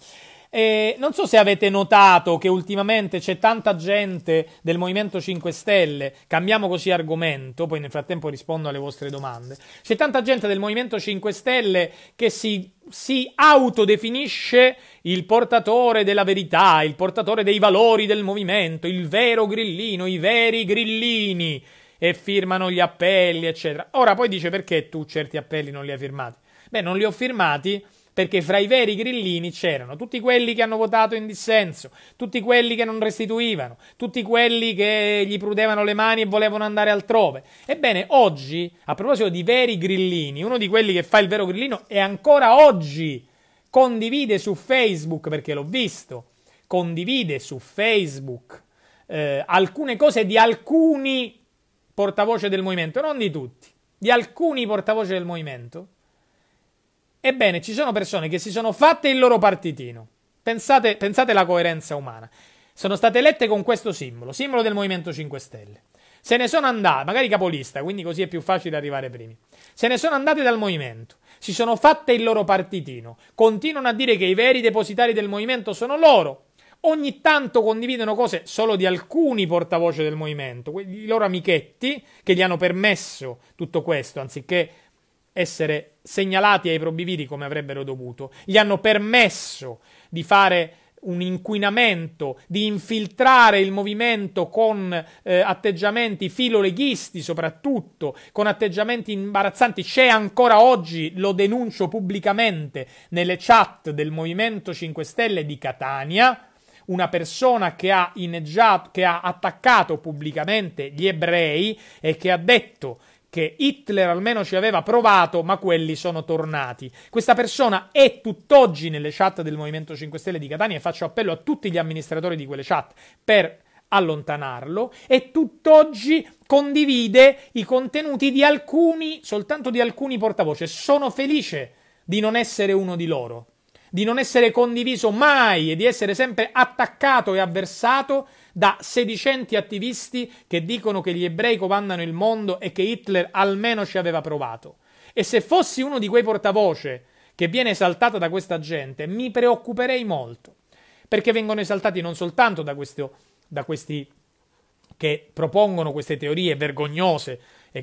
E non so se avete notato che ultimamente c'è tanta gente del Movimento 5 Stelle, cambiamo così argomento, poi nel frattempo rispondo alle vostre domande, c'è tanta gente del Movimento 5 Stelle che si, si autodefinisce il portatore della verità, il portatore dei valori del movimento, il vero grillino, i veri grillini e firmano gli appelli, eccetera. Ora poi dice perché tu certi appelli non li hai firmati. Beh, non li ho firmati perché fra i veri grillini c'erano tutti quelli che hanno votato in dissenso, tutti quelli che non restituivano, tutti quelli che gli prudevano le mani e volevano andare altrove. Ebbene, oggi, a proposito di veri grillini, uno di quelli che fa il vero grillino è ancora oggi condivide su Facebook, perché l'ho visto, condivide su Facebook eh, alcune cose di alcuni portavoce del movimento, non di tutti, di alcuni portavoce del movimento Ebbene, ci sono persone che si sono fatte il loro partitino. Pensate, pensate alla coerenza umana. Sono state elette con questo simbolo, simbolo del Movimento 5 Stelle. Se ne sono andate, magari capolista, quindi così è più facile arrivare primi. Se ne sono andate dal movimento, si sono fatte il loro partitino, continuano a dire che i veri depositari del movimento sono loro. Ogni tanto condividono cose solo di alcuni portavoce del movimento, i loro amichetti che gli hanno permesso tutto questo, anziché essere segnalati ai probiviri come avrebbero dovuto, gli hanno permesso di fare un inquinamento, di infiltrare il movimento con eh, atteggiamenti filoleghisti soprattutto, con atteggiamenti imbarazzanti. C'è ancora oggi, lo denuncio pubblicamente, nelle chat del Movimento 5 Stelle di Catania, una persona che ha ineggiato, che ha attaccato pubblicamente gli ebrei e che ha detto che Hitler almeno ci aveva provato, ma quelli sono tornati. Questa persona è tutt'oggi nelle chat del Movimento 5 Stelle di Catania e faccio appello a tutti gli amministratori di quelle chat per allontanarlo e tutt'oggi condivide i contenuti di alcuni, soltanto di alcuni portavoce. Sono felice di non essere uno di loro di non essere condiviso mai e di essere sempre attaccato e avversato da sedicenti attivisti che dicono che gli ebrei comandano il mondo e che Hitler almeno ci aveva provato. E se fossi uno di quei portavoce che viene esaltato da questa gente, mi preoccuperei molto, perché vengono esaltati non soltanto da, questo, da questi che propongono queste teorie vergognose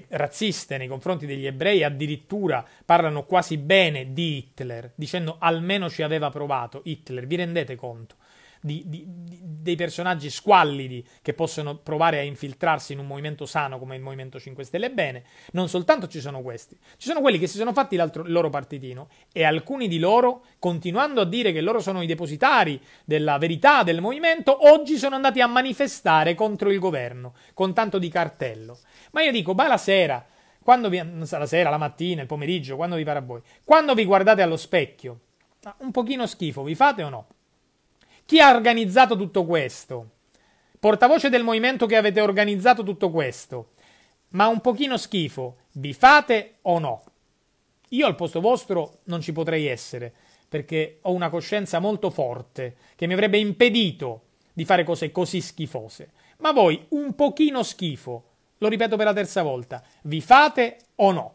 razziste nei confronti degli ebrei, addirittura parlano quasi bene di Hitler, dicendo almeno ci aveva provato Hitler, vi rendete conto? di, di, di, dei personaggi squallidi che possono provare a infiltrarsi in un movimento sano come il Movimento 5 Stelle bene, non soltanto ci sono questi, ci sono quelli che si sono fatti il loro partitino e alcuni di loro, continuando a dire che loro sono i depositari della verità del movimento, oggi sono andati a manifestare contro il governo, con tanto di cartello. Ma io dico, ma la sera, quando vi, la sera, la mattina, il pomeriggio, quando vi pare a voi, quando vi guardate allo specchio, un pochino schifo vi fate o no? Chi ha organizzato tutto questo? Portavoce del movimento che avete organizzato tutto questo. Ma un pochino schifo, vi fate o no? Io al posto vostro non ci potrei essere, perché ho una coscienza molto forte che mi avrebbe impedito di fare cose così schifose. Ma voi un pochino schifo, lo ripeto per la terza volta, vi fate o no?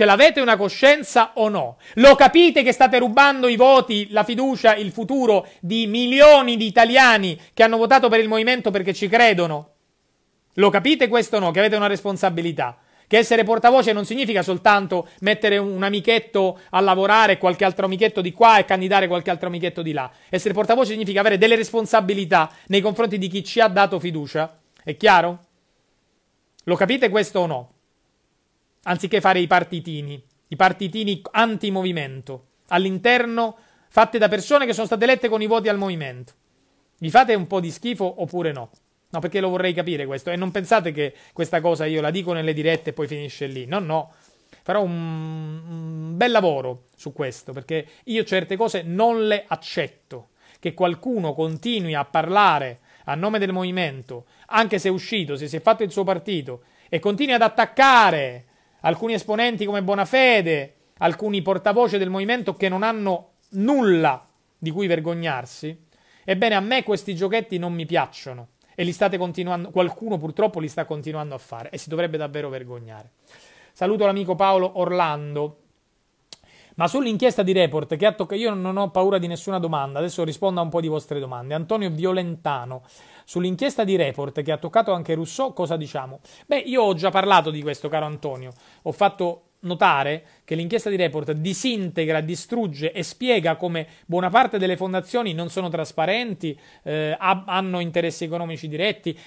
Ce l'avete una coscienza o no? Lo capite che state rubando i voti, la fiducia, il futuro di milioni di italiani che hanno votato per il movimento perché ci credono? Lo capite questo o no? Che avete una responsabilità? Che essere portavoce non significa soltanto mettere un amichetto a lavorare, qualche altro amichetto di qua e candidare qualche altro amichetto di là. Essere portavoce significa avere delle responsabilità nei confronti di chi ci ha dato fiducia. È chiaro? Lo capite questo o no? anziché fare i partitini, i partitini anti-movimento, all'interno fatte da persone che sono state elette con i voti al movimento. Vi fate un po' di schifo oppure no? No, perché lo vorrei capire questo. E non pensate che questa cosa io la dico nelle dirette e poi finisce lì. No, no. Farò un, un bel lavoro su questo, perché io certe cose non le accetto. Che qualcuno continui a parlare a nome del movimento, anche se è uscito, se si è fatto il suo partito, e continui ad attaccare alcuni esponenti come Bonafede, alcuni portavoce del movimento che non hanno nulla di cui vergognarsi. Ebbene, a me questi giochetti non mi piacciono e li state continuando, qualcuno purtroppo li sta continuando a fare e si dovrebbe davvero vergognare. Saluto l'amico Paolo Orlando ma sull'inchiesta di report che ha toccato, io non ho paura di nessuna domanda, adesso rispondo a un po' di vostre domande. Antonio Violentano, sull'inchiesta di report che ha toccato anche Rousseau, cosa diciamo? Beh, io ho già parlato di questo, caro Antonio. Ho fatto notare che l'inchiesta di report disintegra, distrugge e spiega come buona parte delle fondazioni non sono trasparenti, eh, hanno interessi economici diretti,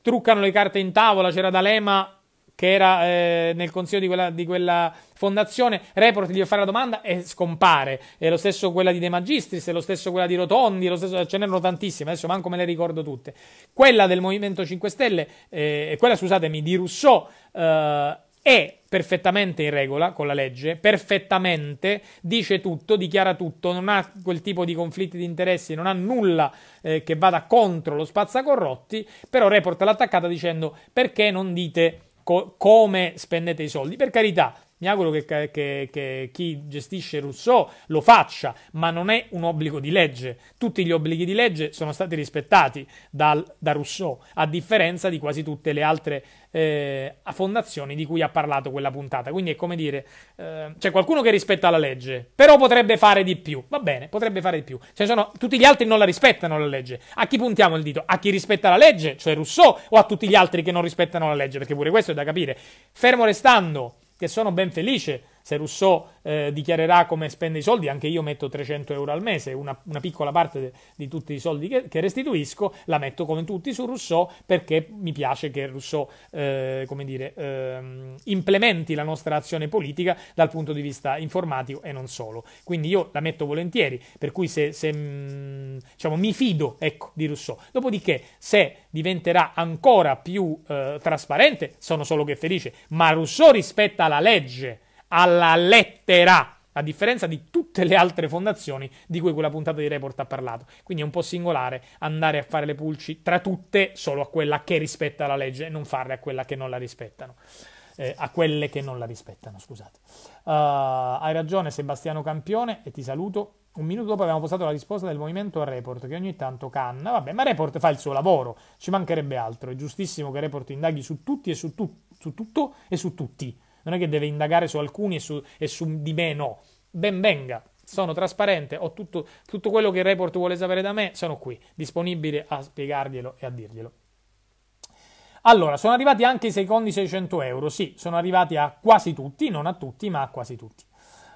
truccano le carte in tavola, c'era D'Alema che era eh, nel consiglio di quella, di quella, fondazione, Report gli deve fare la domanda e scompare. È lo stesso quella di De Magistris, è lo stesso quella di Rotondi, stesso, ce n'erano tantissime, adesso manco me le ricordo tutte. Quella del Movimento 5 Stelle, eh, quella, scusatemi, di Rousseau, eh, è perfettamente in regola con la legge, perfettamente, dice tutto, dichiara tutto, non ha quel tipo di conflitti di interessi, non ha nulla eh, che vada contro lo spazzacorrotti, però Report l'ha attaccata dicendo perché non dite co- come spendete i soldi. Per carità, mi auguro che, che, che, chi gestisce Rousseau lo faccia, ma non è un obbligo di legge. Tutti gli obblighi di legge sono stati rispettati dal, da Rousseau, a differenza di quasi tutte le altre eh, fondazioni di cui ha parlato quella puntata. Quindi è come dire, eh, c'è qualcuno che rispetta la legge, però potrebbe fare di più. Va bene, potrebbe fare di più. Cioè sono, tutti gli altri non la rispettano la legge. A chi puntiamo il dito? A chi rispetta la legge, cioè Rousseau, o a tutti gli altri che non rispettano la legge? Perché pure questo è da capire. Fermo restando che sono ben felice se Rousseau eh, dichiarerà come spende i soldi, anche io metto 300 euro al mese, una, una piccola parte de, di tutti i soldi che, che, restituisco, la metto come tutti su Rousseau perché mi piace che Rousseau eh, come dire, eh, implementi la nostra azione politica dal punto di vista informatico e non solo. Quindi io la metto volentieri, per cui se, se mh, mm, diciamo, mi fido ecco, di Rousseau. Dopodiché se diventerà ancora più eh, trasparente, sono solo che felice, ma Rousseau rispetta la legge alla lettera a differenza di tutte le altre fondazioni di cui quella puntata di report ha parlato. Quindi è un po' singolare andare a fare le pulci tra tutte solo a quella che rispetta la legge e non farle a quella che non la rispettano. Eh, a quelle che non la rispettano, scusate. Uh, hai ragione Sebastiano Campione e ti saluto. Un minuto dopo abbiamo postato la risposta del movimento a Report, che ogni tanto canna. Vabbè, ma Report fa il suo lavoro, ci mancherebbe altro. È giustissimo che Report indaghi su tutti e su, tu- su tutto e su tutti non è che deve indagare su alcuni e su, e su di me no. Ben venga, sono trasparente, ho tutto, tutto quello che il report vuole sapere da me, sono qui, disponibile a spiegarglielo e a dirglielo. Allora, sono arrivati anche i secondi 600 euro, sì, sono arrivati a quasi tutti, non a tutti, ma a quasi tutti.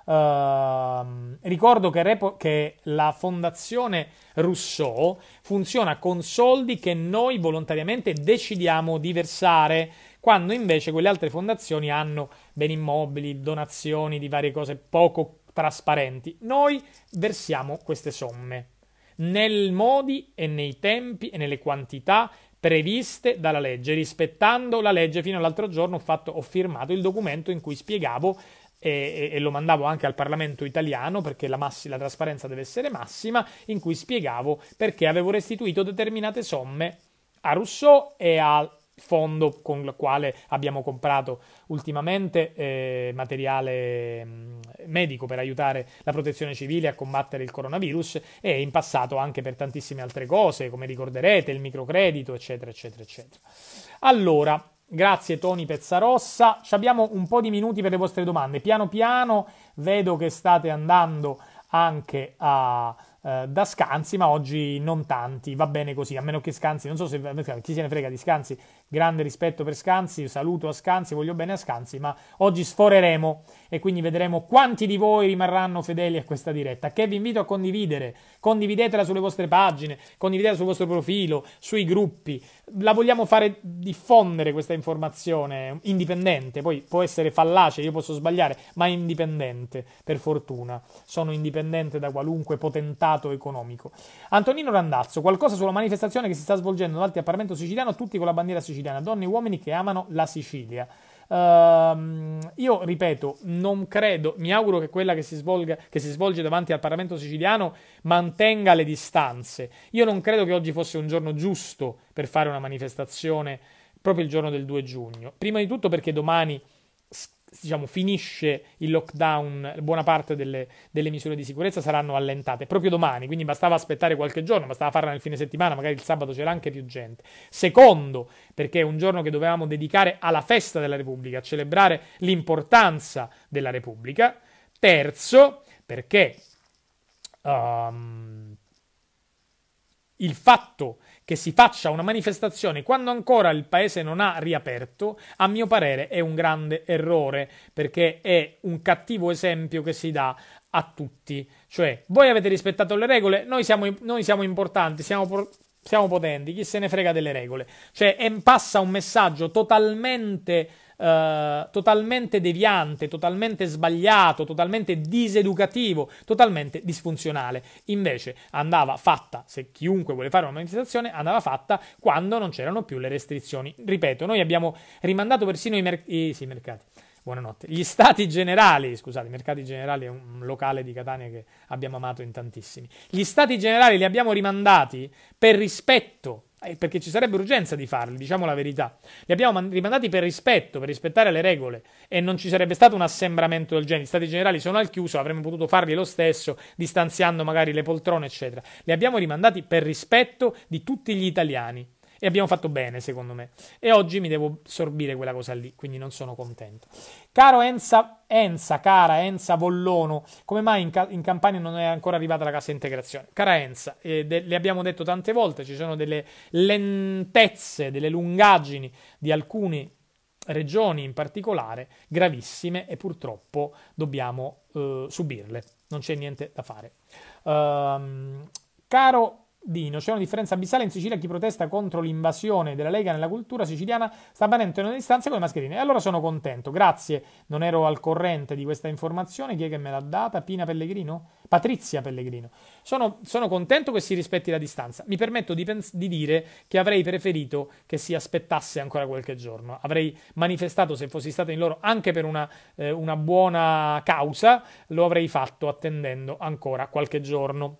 Uh, ricordo che, repo- che, la fondazione Rousseau funziona con soldi che noi volontariamente decidiamo di versare quando invece quelle altre fondazioni hanno beni immobili, donazioni di varie cose poco trasparenti. Noi versiamo queste somme nel modi e nei tempi e nelle quantità previste dalla legge, rispettando la legge. Fino all'altro giorno ho, fatto, ho firmato il documento in cui spiegavo e, e, lo mandavo anche al Parlamento italiano perché la, massi, la, trasparenza deve essere massima, in cui spiegavo perché avevo restituito determinate somme a Rousseau e a fondo con il quale abbiamo comprato ultimamente eh, materiale mm, medico per aiutare la protezione civile a combattere il coronavirus e in passato anche per tantissime altre cose, come ricorderete, il microcredito, eccetera, eccetera, eccetera. Allora, Grazie Tony Pezzarossa. Ci abbiamo un po' di minuti per le vostre domande. Piano piano vedo che state andando anche a, eh, da scanzi, ma oggi non tanti. Va bene così, a meno che scanzi, non so se chi se ne frega di scanzi, grande rispetto per Scanzi, saluto a Scanzi, voglio bene a Scanzi, ma oggi sforeremo e quindi vedremo quanti di voi rimarranno fedeli a questa diretta, che vi invito a condividere, condividetela sulle vostre pagine, condividetela sul vostro profilo, sui gruppi, la vogliamo fare diffondere questa informazione indipendente, poi può essere fallace, io posso sbagliare, ma è indipendente, per fortuna, sono indipendente da qualunque potentato economico. Antonino Randazzo, qualcosa sulla manifestazione che si sta svolgendo davanti al Parlamento siciliano, tutti con la bandiera siciliana siciliana, donne e uomini che amano la Sicilia. Uh, io ripeto, non credo, mi auguro che quella che si, svolga, che si, svolge davanti al Parlamento siciliano mantenga le distanze. Io non credo che oggi fosse un giorno giusto per fare una manifestazione proprio il giorno del 2 giugno. Prima di tutto perché domani diciamo, finisce il lockdown, buona parte delle, delle, misure di sicurezza saranno allentate proprio domani, quindi bastava aspettare qualche giorno, bastava farla nel fine settimana, magari il sabato c'era anche più gente. Secondo, perché è un giorno che dovevamo dedicare alla festa della Repubblica, a celebrare l'importanza della Repubblica. Terzo, perché um, il fatto che che si faccia una manifestazione quando ancora il paese non ha riaperto, a mio parere è un grande errore perché è un cattivo esempio che si dà a tutti. Cioè, voi avete rispettato le regole, noi siamo, noi siamo importanti, siamo siamo potenti, chi se ne frega delle regole. Cioè, passa un messaggio totalmente eh, totalmente deviante, totalmente sbagliato, totalmente diseducativo, totalmente disfunzionale. Invece andava fatta, se chiunque vuole fare una manifestazione, andava fatta quando non c'erano più le restrizioni. Ripeto, noi abbiamo rimandato persino i, mer- i, sì, i mercati. Buonanotte. Gli stati generali, scusate, i mercati generali è un locale di Catania che abbiamo amato in tantissimi. Gli stati generali li abbiamo rimandati per rispetto eh, perché ci sarebbe urgenza di farli, diciamo la verità. Li abbiamo rimandati per rispetto, per rispettare le regole e non ci sarebbe stato un assembramento del genere. I stati generali sono al chiuso, avremmo potuto farli lo stesso, distanziando magari le poltrone, eccetera. Li abbiamo rimandati per rispetto di tutti gli italiani e abbiamo fatto bene, secondo me. E oggi mi devo sorbire quella cosa lì, quindi non sono contento. Caro Enza, Enza cara Enza Vollono, come mai in, ca- in, Campania non è ancora arrivata la cassa integrazione? Cara Enza, eh, de- le abbiamo detto tante volte, ci sono delle lentezze, delle lungaggini di alcune regioni in particolare gravissime e purtroppo dobbiamo eh, subirle. Non c'è niente da fare. Um, caro Dino, c'è una differenza abissale in Sicilia. Chi protesta contro l'invasione della Lega nella cultura siciliana sta venendo in una distanza con le mascherine. E allora sono contento, grazie. Non ero al corrente di questa informazione. Chi è che me l'ha data? Pina Pellegrino? Patrizia Pellegrino. Sono, sono contento che si rispetti la distanza. Mi permetto di, pens- di dire che avrei preferito che si aspettasse ancora qualche giorno. Avrei manifestato, se fossi stato in loro, anche per una, eh, una buona causa, lo avrei fatto attendendo ancora qualche giorno.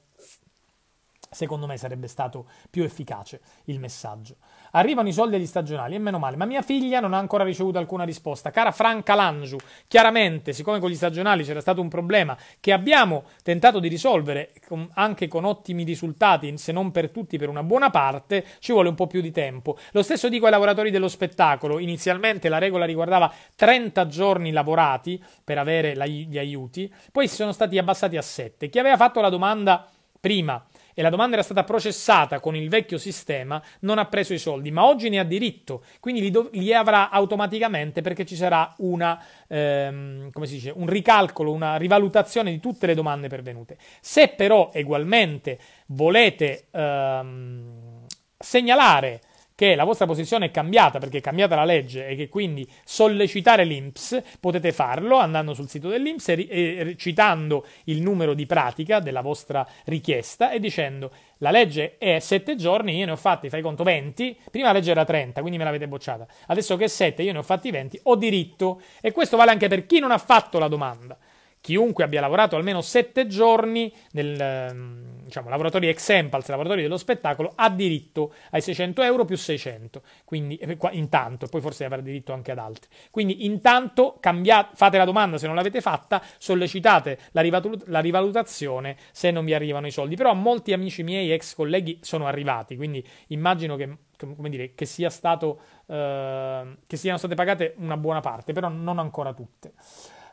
Secondo me sarebbe stato più efficace il messaggio. Arrivano i soldi agli stagionali e meno male, ma mia figlia non ha ancora ricevuto alcuna risposta. Cara Franca Langiu, chiaramente, siccome con gli stagionali c'era stato un problema che abbiamo tentato di risolvere anche con ottimi risultati, se non per tutti, per una buona parte, ci vuole un po' più di tempo. Lo stesso dico ai lavoratori dello spettacolo. Inizialmente la regola riguardava 30 giorni lavorati per avere gli aiuti, poi si sono stati abbassati a 7. Chi aveva fatto la domanda prima e la domanda era stata processata con il vecchio sistema, non ha preso i soldi, ma oggi ne ha diritto, quindi li, do- li avrà automaticamente perché ci sarà una, ehm, dice, un ricalcolo, una rivalutazione di tutte le domande pervenute. Se però ugualmente volete ehm, segnalare che la vostra posizione è cambiata perché è cambiata la legge e che quindi sollecitare l'INPS potete farlo andando sul sito dell'INPS e, e citando il numero di pratica della vostra richiesta e dicendo la legge è 7 giorni, io ne ho fatti, fai conto 20, prima la legge era 30, quindi me l'avete bocciata, adesso che è 7, io ne ho fatti 20, ho diritto e questo vale anche per chi non ha fatto la domanda chiunque abbia lavorato almeno sette giorni nel ehm, diciamo, lavoratori ex Empals, lavoratori dello spettacolo, ha diritto ai 600 euro più 600, quindi eh, intanto, poi forse avrà diritto anche ad altri. Quindi intanto cambiate, fate la domanda se non l'avete fatta, sollecitate la, rivalut- la rivalutazione se non vi arrivano i soldi, però molti amici miei, ex colleghi, sono arrivati, quindi immagino che come dire, che, sia stato, eh, che siano state pagate una buona parte, però non ancora tutte.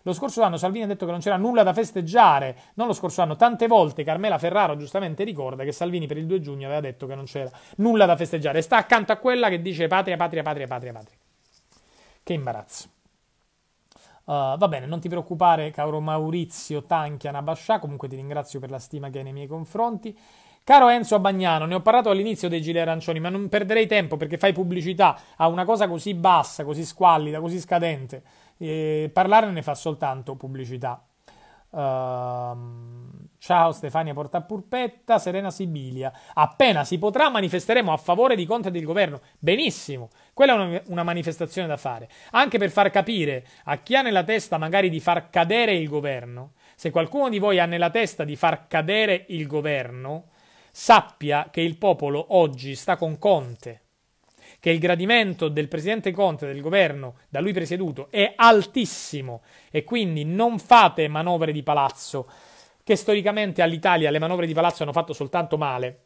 Lo scorso anno Salvini ha detto che non c'era nulla da festeggiare, non lo scorso anno, tante volte Carmela Ferraro giustamente ricorda che Salvini per il 2 giugno aveva detto che non c'era nulla da festeggiare. Sta accanto a quella che dice patria, patria, patria, patria, patria. Che imbarazzo. Uh, va bene, non ti preoccupare, caro Maurizio Tanchiana Bascià, comunque ti ringrazio per la stima che hai nei miei confronti. Caro Enzo Abagnano, ne ho parlato all'inizio dei gilet arancioni, ma non perderei tempo perché fai pubblicità a una cosa così bassa, così squallida, così scadente. Eh, parlare ne fa soltanto pubblicità. Uh, ciao Stefania Portapurpetta, Serena Sibilia. Appena si potrà, manifesteremo a favore di Conte e del governo. Benissimo, quella è una, una, manifestazione da fare. Anche per far capire a chi ha nella testa magari di far cadere il governo. Se qualcuno di voi ha nella testa di far cadere il governo, sappia che il popolo oggi sta con Conte che il gradimento del presidente Conte, del governo da lui presieduto, è altissimo e quindi non fate manovre di palazzo, che storicamente all'Italia le manovre di palazzo hanno fatto soltanto male.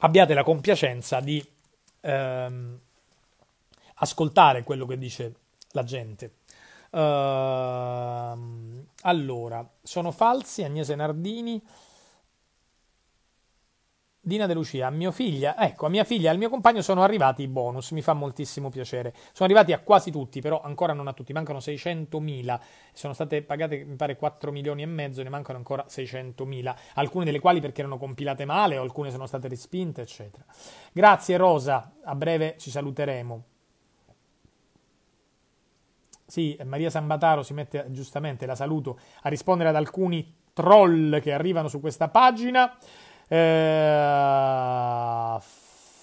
Abbiate la compiacenza di ehm, ascoltare quello che dice la gente. Uh, allora, sono falsi Agnese Nardini. Dina De Lucia, a mio figlia, ecco, a mia figlia e al mio compagno sono arrivati i bonus, mi fa moltissimo piacere. Sono arrivati a quasi tutti, però ancora non a tutti, mancano 600.000, sono state pagate mi pare 4 milioni e mezzo, ne mancano ancora 600.000, alcune delle quali perché erano compilate male alcune sono state respinte, eccetera. Grazie Rosa, a breve ci saluteremo. Sì, Maria Sambataro si mette giustamente, la saluto, a rispondere ad alcuni troll che arrivano su questa pagina. Eh,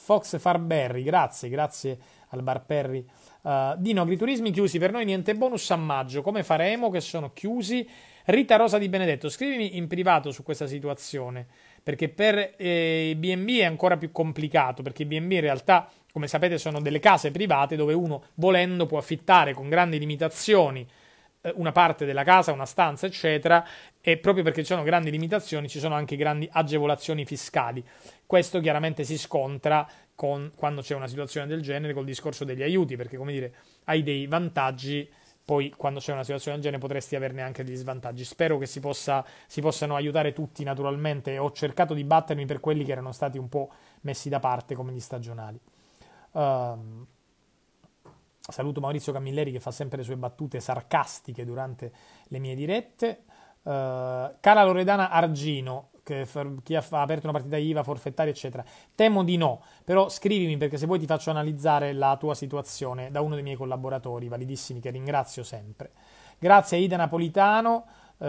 Fox Farberry, grazie, grazie al Bar Perry. Uh, Dino, agriturismi chiusi per noi, niente bonus a maggio. Come faremo che sono chiusi? Rita Rosa Di Benedetto, scrivimi in privato su questa situazione, perché per eh, i B&B è ancora più complicato, perché i B&B in realtà, come sapete, sono delle case private dove uno, volendo, può affittare con grandi limitazioni eh, una parte della casa, una stanza, eccetera, e proprio perché ci sono grandi limitazioni ci sono anche grandi agevolazioni fiscali. Questo chiaramente si scontra con, quando c'è una situazione del genere col discorso degli aiuti, perché come dire, hai dei vantaggi, poi quando c'è una situazione del genere potresti averne anche degli svantaggi. Spero che si, possa, si possano aiutare tutti naturalmente. Ho cercato di battermi per quelli che erano stati un po' messi da parte come gli stagionali. Um, Saluto Maurizio Camilleri che fa sempre le sue battute sarcastiche durante le mie dirette. Uh, cara Loredana Argino, che f- chi ha, aperto una partita IVA, forfettaria, eccetera. Temo di no, però scrivimi perché se vuoi ti faccio analizzare la tua situazione da uno dei miei collaboratori validissimi che ringrazio sempre. Grazie a Ida Napolitano. Uh,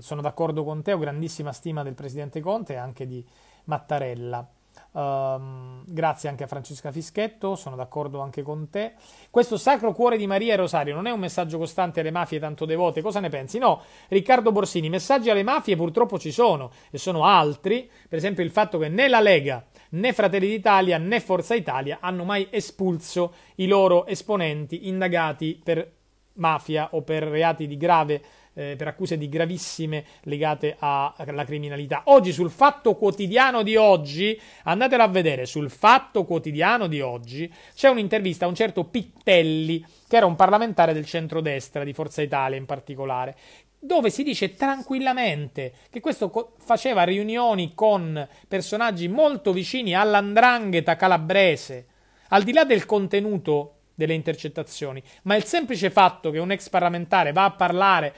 sono d'accordo con te, ho grandissima stima del presidente Conte e anche di Mattarella. Um, grazie anche a Francesca Fischetto, sono d'accordo anche con te. Questo Sacro Cuore di Maria e Rosario non è un messaggio costante alle mafie tanto devote, cosa ne pensi? No, Riccardo Borsini, messaggi alle mafie purtroppo ci sono e sono altri, per esempio il fatto che né la Lega, né Fratelli d'Italia, né Forza Italia hanno mai espulso i loro esponenti indagati per mafia o per reati di grave eh, per accuse di gravissime legate alla criminalità. Oggi sul Fatto Quotidiano di oggi, andatelo a vedere, sul Fatto Quotidiano di oggi c'è un'intervista a un certo Pittelli, che era un parlamentare del centrodestra, di Forza Italia in particolare, dove si dice tranquillamente che questo faceva riunioni con personaggi molto vicini all'andrangheta calabrese, al di là del contenuto delle intercettazioni, ma il semplice fatto che un ex parlamentare va a parlare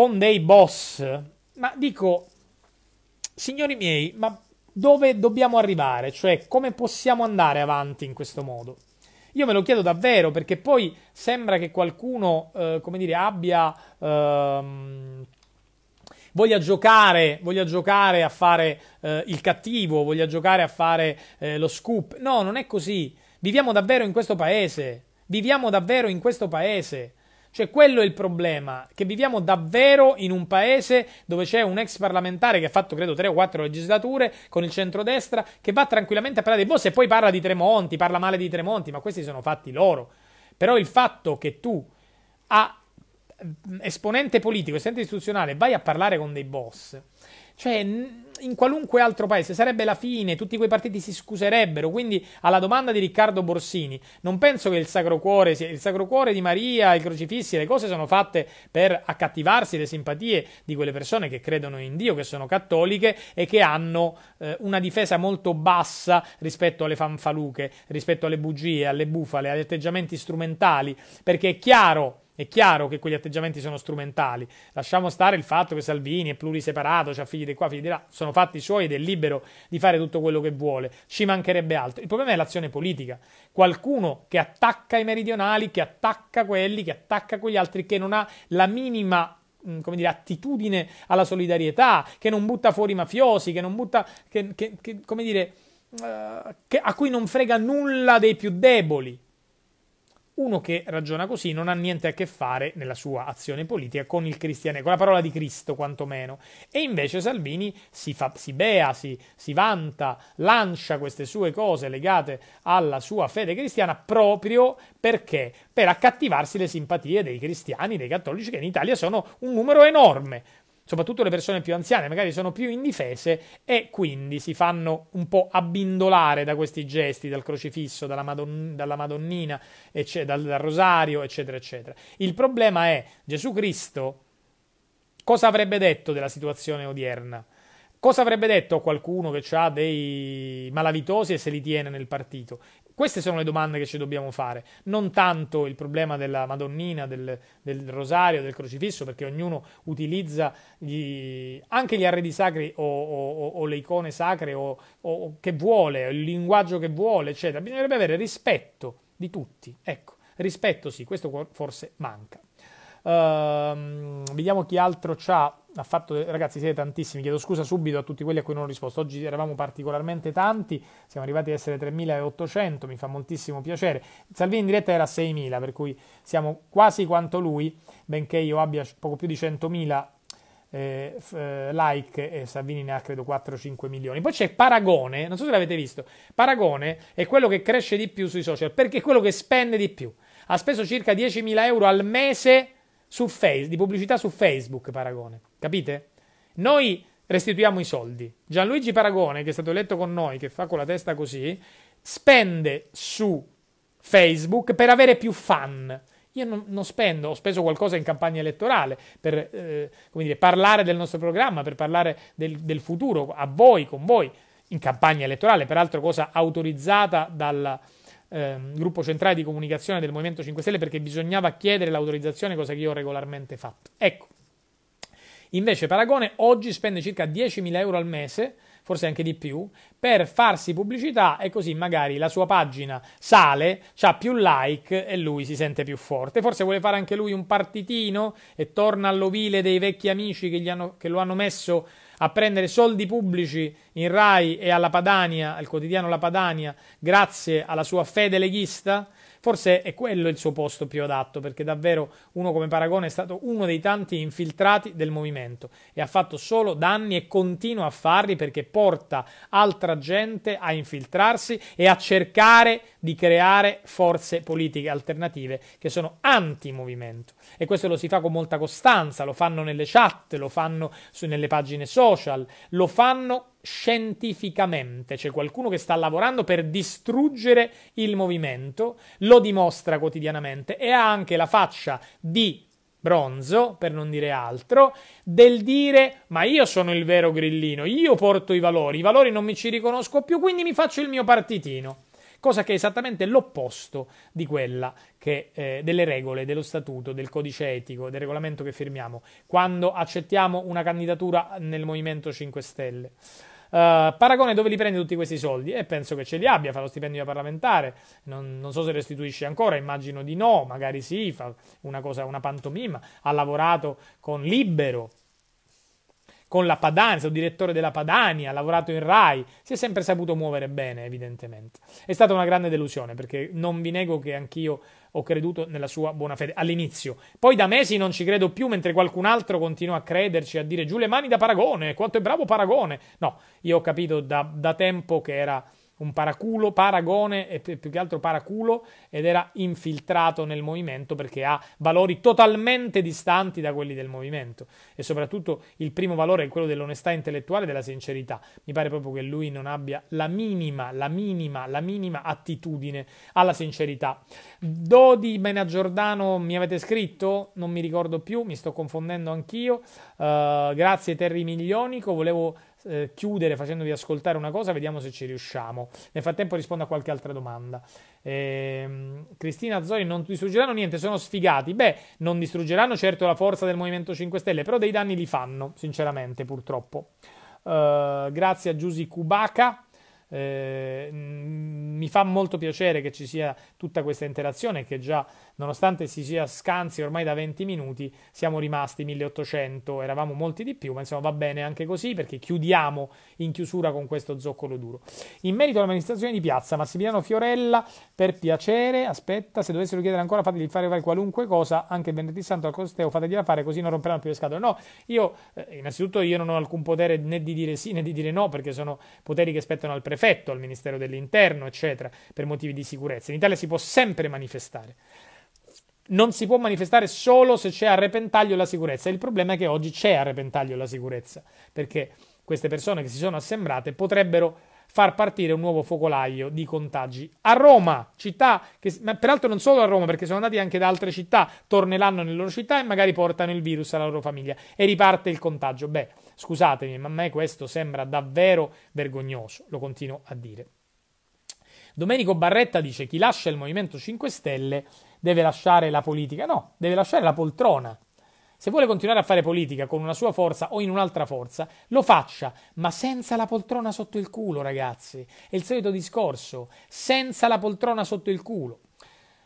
con dei boss. Ma dico, signori miei, ma dove dobbiamo arrivare? Cioè, come possiamo andare avanti in questo modo? Io me lo chiedo davvero perché poi sembra che qualcuno, eh, come dire, abbia. Ehm, voglia, giocare, voglia giocare, a fare eh, il cattivo, voglia giocare a fare eh, lo scoop. No, non è così. Viviamo davvero in questo paese. Viviamo davvero in questo paese. Cioè, quello è il problema, che viviamo davvero in un paese dove c'è un ex parlamentare che ha fatto, credo, tre o quattro legislature con il centrodestra, che va tranquillamente a parlare di boss e poi parla di Tremonti, parla male di Tremonti, ma questi sono fatti loro. Però il fatto che tu, a mm, esponente politico, esponente istituzionale, vai a parlare con dei boss, cioè in qualunque altro paese sarebbe la fine, tutti quei partiti si scuserebbero. Quindi, alla domanda di Riccardo Borsini, non penso che il Sacro Cuore, sia il Sacro Cuore di Maria, i crocifissi, le cose sono fatte per accattivarsi le simpatie di quelle persone che credono in Dio, che sono cattoliche e che hanno eh, una difesa molto bassa rispetto alle fanfaluche, rispetto alle bugie, alle bufale, agli atteggiamenti strumentali, perché è chiaro è chiaro che quegli atteggiamenti sono strumentali. Lasciamo stare il fatto che Salvini è pluriseparato, ha figli di qua, figli di là, sono fatti suoi ed è libero di fare tutto quello che vuole. Ci mancherebbe altro. Il problema è l'azione politica. Qualcuno che attacca i meridionali, che attacca quelli, che attacca quegli altri, che non ha la minima mm, come dire, attitudine alla solidarietà, che non butta fuori i mafiosi, che non butta, che, che, che, come dire, uh, a cui non frega nulla dei più deboli. Uno che ragiona così non ha niente a che fare nella sua azione politica con il cristianesimo, con la parola di Cristo quantomeno. E invece Salvini si, fa, si bea, si, si vanta, lancia queste sue cose legate alla sua fede cristiana proprio perché? Per accattivarsi le simpatie dei cristiani, dei cattolici che in Italia sono un numero enorme soprattutto le persone più anziane, magari sono più indifese e quindi si fanno un po' abbindolare da questi gesti, dal crocifisso, dalla, Madon- dalla Madonnina, ecc- dal, dal rosario, eccetera, eccetera. Il problema è Gesù Cristo cosa avrebbe detto della situazione odierna? Cosa avrebbe detto a qualcuno che ha dei malavitosi e se li tiene nel partito? Queste sono le domande che ci dobbiamo fare, non tanto il problema della Madonnina, del, del rosario, del crocifisso, perché ognuno utilizza gli, anche gli arredi sacri o, o, o le icone sacre o, o che vuole, il linguaggio che vuole, eccetera. Bisognerebbe avere rispetto di tutti. Ecco, rispetto sì, questo forse manca. Ehm, vediamo chi altro c'ha. Ha fatto, ragazzi, siete tantissimi. Chiedo scusa subito a tutti quelli a cui non ho risposto. Oggi eravamo particolarmente tanti. Siamo arrivati ad essere 3.800. Mi fa moltissimo piacere. Salvini in diretta era 6.000, per cui siamo quasi quanto lui, benché io abbia poco più di 100.000 eh, eh, like e Salvini ne ha credo 4-5 milioni. Poi c'è Paragone, non so se l'avete visto. Paragone è quello che cresce di più sui social perché è quello che spende di più. Ha speso circa 10.000 euro al mese su face, di pubblicità su Facebook, Paragone. Capite? Noi restituiamo i soldi. Gianluigi Paragone, che è stato eletto con noi, che fa con la testa così, spende su Facebook per avere più fan. Io non, non spendo, ho speso qualcosa in campagna elettorale per eh, dire, parlare del nostro programma, per parlare del, del futuro a voi, con voi, in campagna elettorale, peraltro cosa autorizzata dalla, ehm, gruppo centrale di comunicazione del Movimento 5 Stelle perché bisognava chiedere l'autorizzazione, cosa che io ho regolarmente fatto. Ecco. Invece Paragone oggi spende circa 10.000 euro al mese, forse anche di più, per farsi pubblicità e così magari la sua pagina sale, ha più like e lui si sente più forte. Forse vuole fare anche lui un partitino e torna all'ovile dei vecchi amici che, hanno, che lo hanno messo a prendere soldi pubblici in Rai e alla Padania, al quotidiano La Padania, grazie alla sua fede leghista forse è quello il suo posto più adatto, perché davvero uno come Paragone è stato uno dei tanti infiltrati del movimento e ha fatto solo danni e continua a farli perché porta altra gente a infiltrarsi e a cercare di creare forze politiche alternative che sono anti-movimento. E questo lo si fa con molta costanza, lo fanno nelle chat, lo fanno su, nelle pagine social, lo fanno scientificamente, c'è qualcuno che sta lavorando per distruggere il movimento, lo dimostra quotidianamente e ha anche la faccia di bronzo, per non dire altro, del dire ma io sono il vero grillino, io porto i valori, i valori non mi ci riconosco più, quindi mi faccio il mio partitino cosa che è esattamente l'opposto di quella che, eh, delle regole, dello statuto, del codice etico, del regolamento che firmiamo quando accettiamo una candidatura nel Movimento 5 Stelle. Uh, Paragone dove li prende tutti questi soldi? E penso che ce li abbia, fa lo stipendio da parlamentare, non, non, so se restituisce ancora, immagino di no, magari sì, fa una, cosa, una pantomima, ha lavorato con Libero, con la Padania, è stato direttore della Padania, ha lavorato in Rai, si è sempre saputo muovere bene, evidentemente. È stata una grande delusione perché non vi nego che anch'io ho creduto nella sua buona fede all'inizio. Poi da mesi non ci credo più, mentre qualcun altro continua a crederci, a dire giù le mani da Paragone, quanto è bravo Paragone. No, io ho capito da, da tempo che era un paraculo, paragone e più che altro paraculo ed era infiltrato nel movimento perché ha valori totalmente distanti da quelli del movimento e soprattutto il primo valore è quello dell'onestà intellettuale e della sincerità. Mi pare proprio che lui non abbia la minima, la minima, la minima attitudine alla sincerità. Dodi Benagiordano mi avete scritto? Non mi ricordo più, mi sto confondendo anch'io. Uh, grazie Terry Miglionico, volevo eh, chiudere facendovi ascoltare una cosa, vediamo se ci riusciamo. Nel frattempo rispondo a qualche altra domanda. Eh, Cristina Zori non distruggeranno niente, sono sfigati. Beh, non distruggeranno certo la forza del Movimento 5 Stelle, però dei danni li fanno, sinceramente, purtroppo. Uh, grazie a Giusy Kubaka. Eh, mm, mi fa molto piacere che ci sia tutta questa interazione che già nonostante si sia scansi ormai da 20 minuti, siamo rimasti 1800, eravamo molti di più, ma insomma va bene anche così perché chiudiamo in chiusura con questo zoccolo duro. In merito all'amministrazione di piazza, Massimiliano Fiorella, per piacere, aspetta, se dovessero chiedere ancora fategli fare, qualunque cosa, anche venerdì santo al Costeo, fategliela fare così non romperanno più le scatole. No, io eh, innanzitutto io non ho alcun potere né di dire sì né di dire no perché sono poteri che spettano al prefetto, al Ministero dell'Interno, eccetera, per motivi di sicurezza. In Italia si può sempre manifestare non si può manifestare solo se c'è a repentaglio la sicurezza. Il problema è che oggi c'è a repentaglio la sicurezza, perché queste persone che si sono assembrate potrebbero far partire un nuovo focolaio di contagi a Roma, città che ma peraltro non solo a Roma, perché sono andati anche da altre città, torneranno nelle loro città e magari portano il virus alla loro famiglia e riparte il contagio. Beh, scusatemi, ma a me questo sembra davvero vergognoso, lo continuo a dire. Domenico Barretta dice: Chi lascia il Movimento 5 Stelle deve lasciare la politica, no, deve lasciare la poltrona. Se vuole continuare a fare politica con una sua forza o in un'altra forza, lo faccia, ma senza la poltrona sotto il culo, ragazzi. È il solito discorso, senza la poltrona sotto il culo.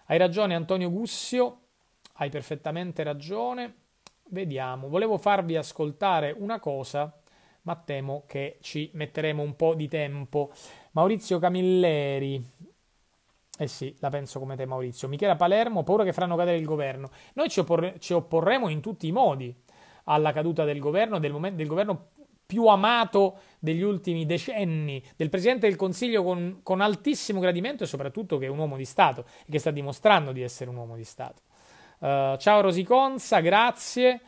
Hai ragione Antonio Gussio, hai perfettamente ragione. Vediamo, volevo farvi ascoltare una cosa, ma temo che ci metteremo un po' di tempo. Maurizio Camilleri, eh sì, la penso come te Maurizio. Michela Palermo, paura che faranno cadere il governo. Noi ci, oppor- ci opporremo in tutti i modi alla caduta del governo, del, mom- del governo più amato degli ultimi decenni, del Presidente del Consiglio con, con altissimo gradimento e soprattutto che è un uomo di Stato e che sta dimostrando di essere un uomo di Stato. Uh, ciao Rosiconza, grazie.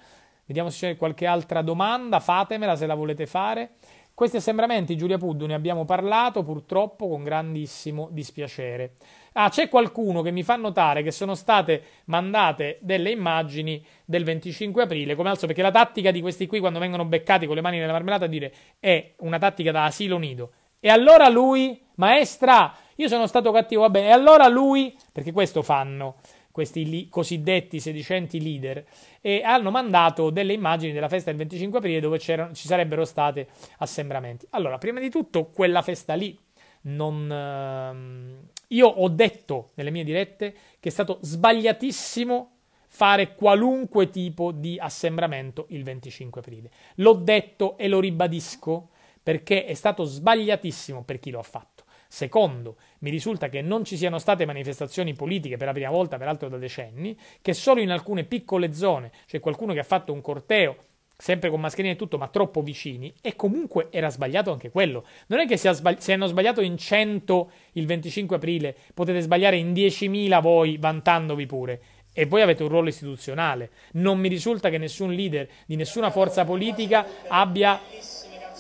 Vediamo se c'è qualche altra domanda, fatemela se la volete fare. Questi assembramenti, Giulia Puddu, ne abbiamo parlato purtroppo con grandissimo dispiacere. Ah, c'è qualcuno che mi fa notare che sono state mandate delle immagini del 25 aprile, come al perché la tattica di questi qui quando vengono beccati con le mani nella marmellata dire è una tattica da asilo nido. E allora lui, maestra, io sono stato cattivo, va bene, e allora lui, perché questo fanno, questi li- cosiddetti sedicenti leader, e hanno mandato delle immagini della festa del 25 aprile dove ci sarebbero stati assembramenti. Allora, prima di tutto, quella festa lì non... Ehm, io ho detto nelle mie dirette che è stato sbagliatissimo fare qualunque tipo di assembramento il 25 aprile. L'ho detto e lo ribadisco perché è stato sbagliatissimo per chi lo ha fatto. Secondo, mi risulta che non ci siano state manifestazioni politiche per la prima volta, peraltro da decenni, che solo in alcune piccole zone c'è cioè qualcuno che ha fatto un corteo sempre con mascherine e tutto, ma troppo vicini, e comunque era sbagliato anche quello. Non è che se, sbagli- se, hanno sbagliato in 100 il 25 aprile, potete sbagliare in 10.000 voi, vantandovi pure. E voi avete un ruolo istituzionale. Non mi risulta che nessun leader di nessuna forza politica abbia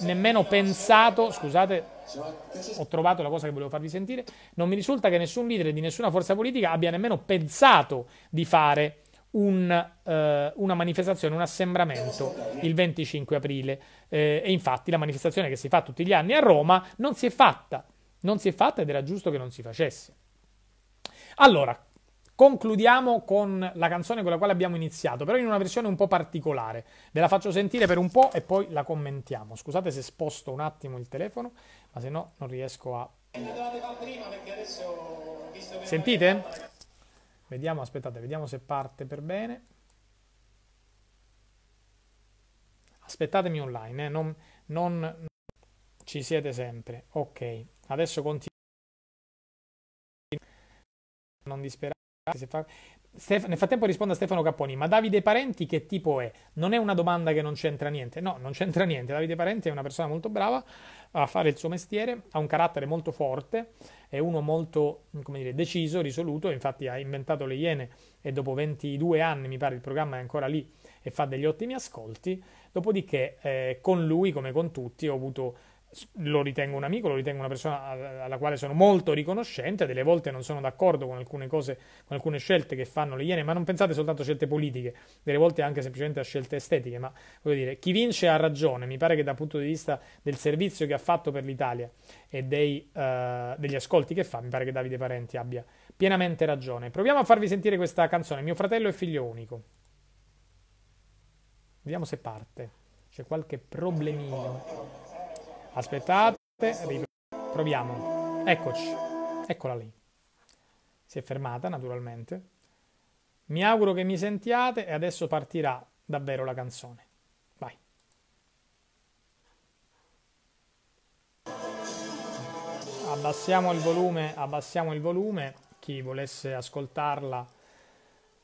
nemmeno pensato, scusate, ho trovato la cosa che volevo farvi sentire, non mi risulta che nessun leader di nessuna forza politica abbia nemmeno pensato di fare un, eh, una manifestazione, un assembramento il 25 aprile. Eh, e infatti la manifestazione che si fa tutti gli anni a Roma non si è fatta, non si è fatta ed era giusto che non si facesse. Allora, Concludiamo con la canzone con la quale abbiamo iniziato, però in una versione un po' particolare. Ve la faccio sentire per un po' e poi la commentiamo. Scusate se sposto un attimo il telefono, ma se no non riesco a... Sentite? Vediamo, aspettate, vediamo se parte per bene. Aspettatemi online, eh? non, non... Ci siete sempre. Ok, adesso continuiamo. Non disperate. Fa... Stef... Nel frattempo rispondo a Stefano Capponi, ma Davide Parenti che tipo è? Non è una domanda che non c'entra niente, no, non c'entra niente, Davide Parenti è una persona molto brava a fare il suo mestiere, ha un carattere molto forte, è uno molto dire, deciso, risoluto, infatti ha inventato le Iene e dopo 22 anni mi pare il programma è ancora lì e fa degli ottimi ascolti, dopodiché eh, con lui come con tutti ho avuto lo ritengo un amico, lo ritengo una persona alla quale sono molto riconoscente, delle volte non sono d'accordo con alcune cose, con alcune scelte che fanno le Iene, ma non pensate soltanto a scelte politiche, delle volte anche semplicemente a scelte estetiche, ma voglio dire, chi vince ha ragione, mi pare che dal punto di vista del servizio che ha fatto per l'Italia e dei, uh, degli ascolti che fa, mi pare che Davide Parenti abbia pienamente ragione. Proviamo a farvi sentire questa canzone, Mio fratello e figlio unico. Vediamo se parte, c'è qualche problemino. Aspettate, proviamo. Eccoci, eccola lì. Si è fermata naturalmente. Mi auguro che mi sentiate e adesso partirà davvero la canzone. Vai. Abbassiamo il volume, abbassiamo il volume. Chi volesse ascoltarla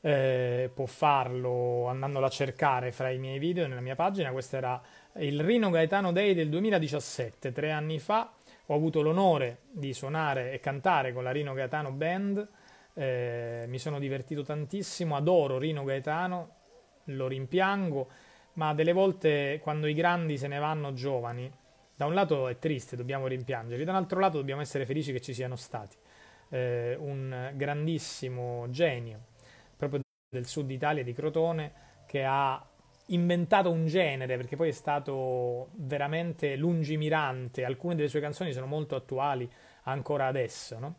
eh, può farlo andandola a cercare fra i miei video nella mia pagina. Questa era il Rino Gaetano Day del 2017, tre anni fa, ho avuto l'onore di suonare e cantare con la Rino Gaetano Band, eh, mi sono divertito tantissimo, adoro Rino Gaetano, lo rimpiango, ma delle volte quando i grandi se ne vanno giovani, da un lato è triste, dobbiamo rimpiangerli, dall'altro lato dobbiamo essere felici che ci siano stati. Eh, un grandissimo genio proprio del sud Italia di Crotone che ha inventato un genere, perché poi è stato veramente lungimirante, alcune delle sue canzoni sono molto attuali ancora adesso, no?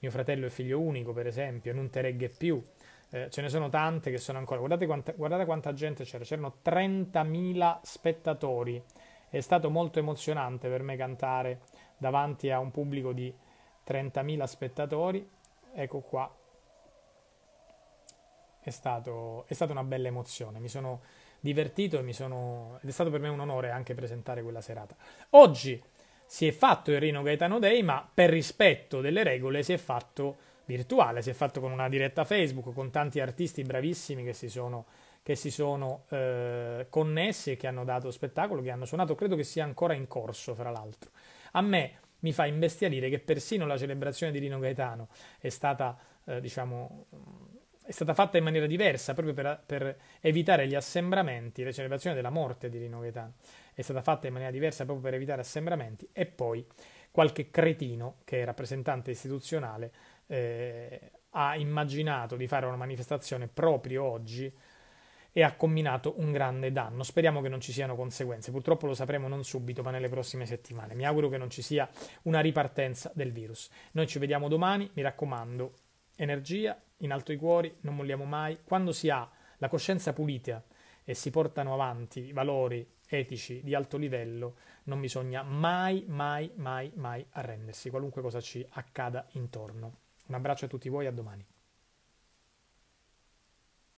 Mio fratello è figlio unico, per esempio, non te regge più. Eh, ce ne sono tante che sono ancora. Guardate quanta, guardate quanta gente c'era, c'erano 30.000 spettatori. È stato molto emozionante per me cantare davanti a un pubblico di 30.000 spettatori. Ecco qua. È, stato, è stata una bella emozione. Mi sono, divertito e sono... ed è stato per me un onore anche presentare quella serata. Oggi si è fatto il Rino Gaetano Day, ma per rispetto delle regole si è fatto virtuale, si è fatto con una diretta Facebook, con tanti artisti bravissimi che si sono, che si sono eh, connessi e che hanno dato spettacolo, che hanno suonato, credo che sia ancora in corso, fra l'altro. A me mi fa imbestialire che persino la celebrazione di Rino Gaetano è stata, eh, diciamo, è stata fatta in maniera diversa proprio per, per evitare gli assembramenti, la celebrazione della morte di Rino Gaetano è stata fatta in maniera diversa proprio per evitare assembramenti e poi qualche cretino che è rappresentante istituzionale eh, ha immaginato di fare una manifestazione proprio oggi e ha combinato un grande danno. Speriamo che non ci siano conseguenze. Purtroppo lo sapremo non subito, ma nelle prossime settimane. Mi auguro che non ci sia una ripartenza del virus. Noi ci vediamo domani, mi raccomando, energia in alto i cuori, non molliamo mai. Quando si ha la coscienza pulita e si portano avanti valori etici di alto livello, non bisogna mai, mai, mai, mai arrendersi, qualunque cosa ci accada intorno. Un abbraccio a tutti voi, a domani.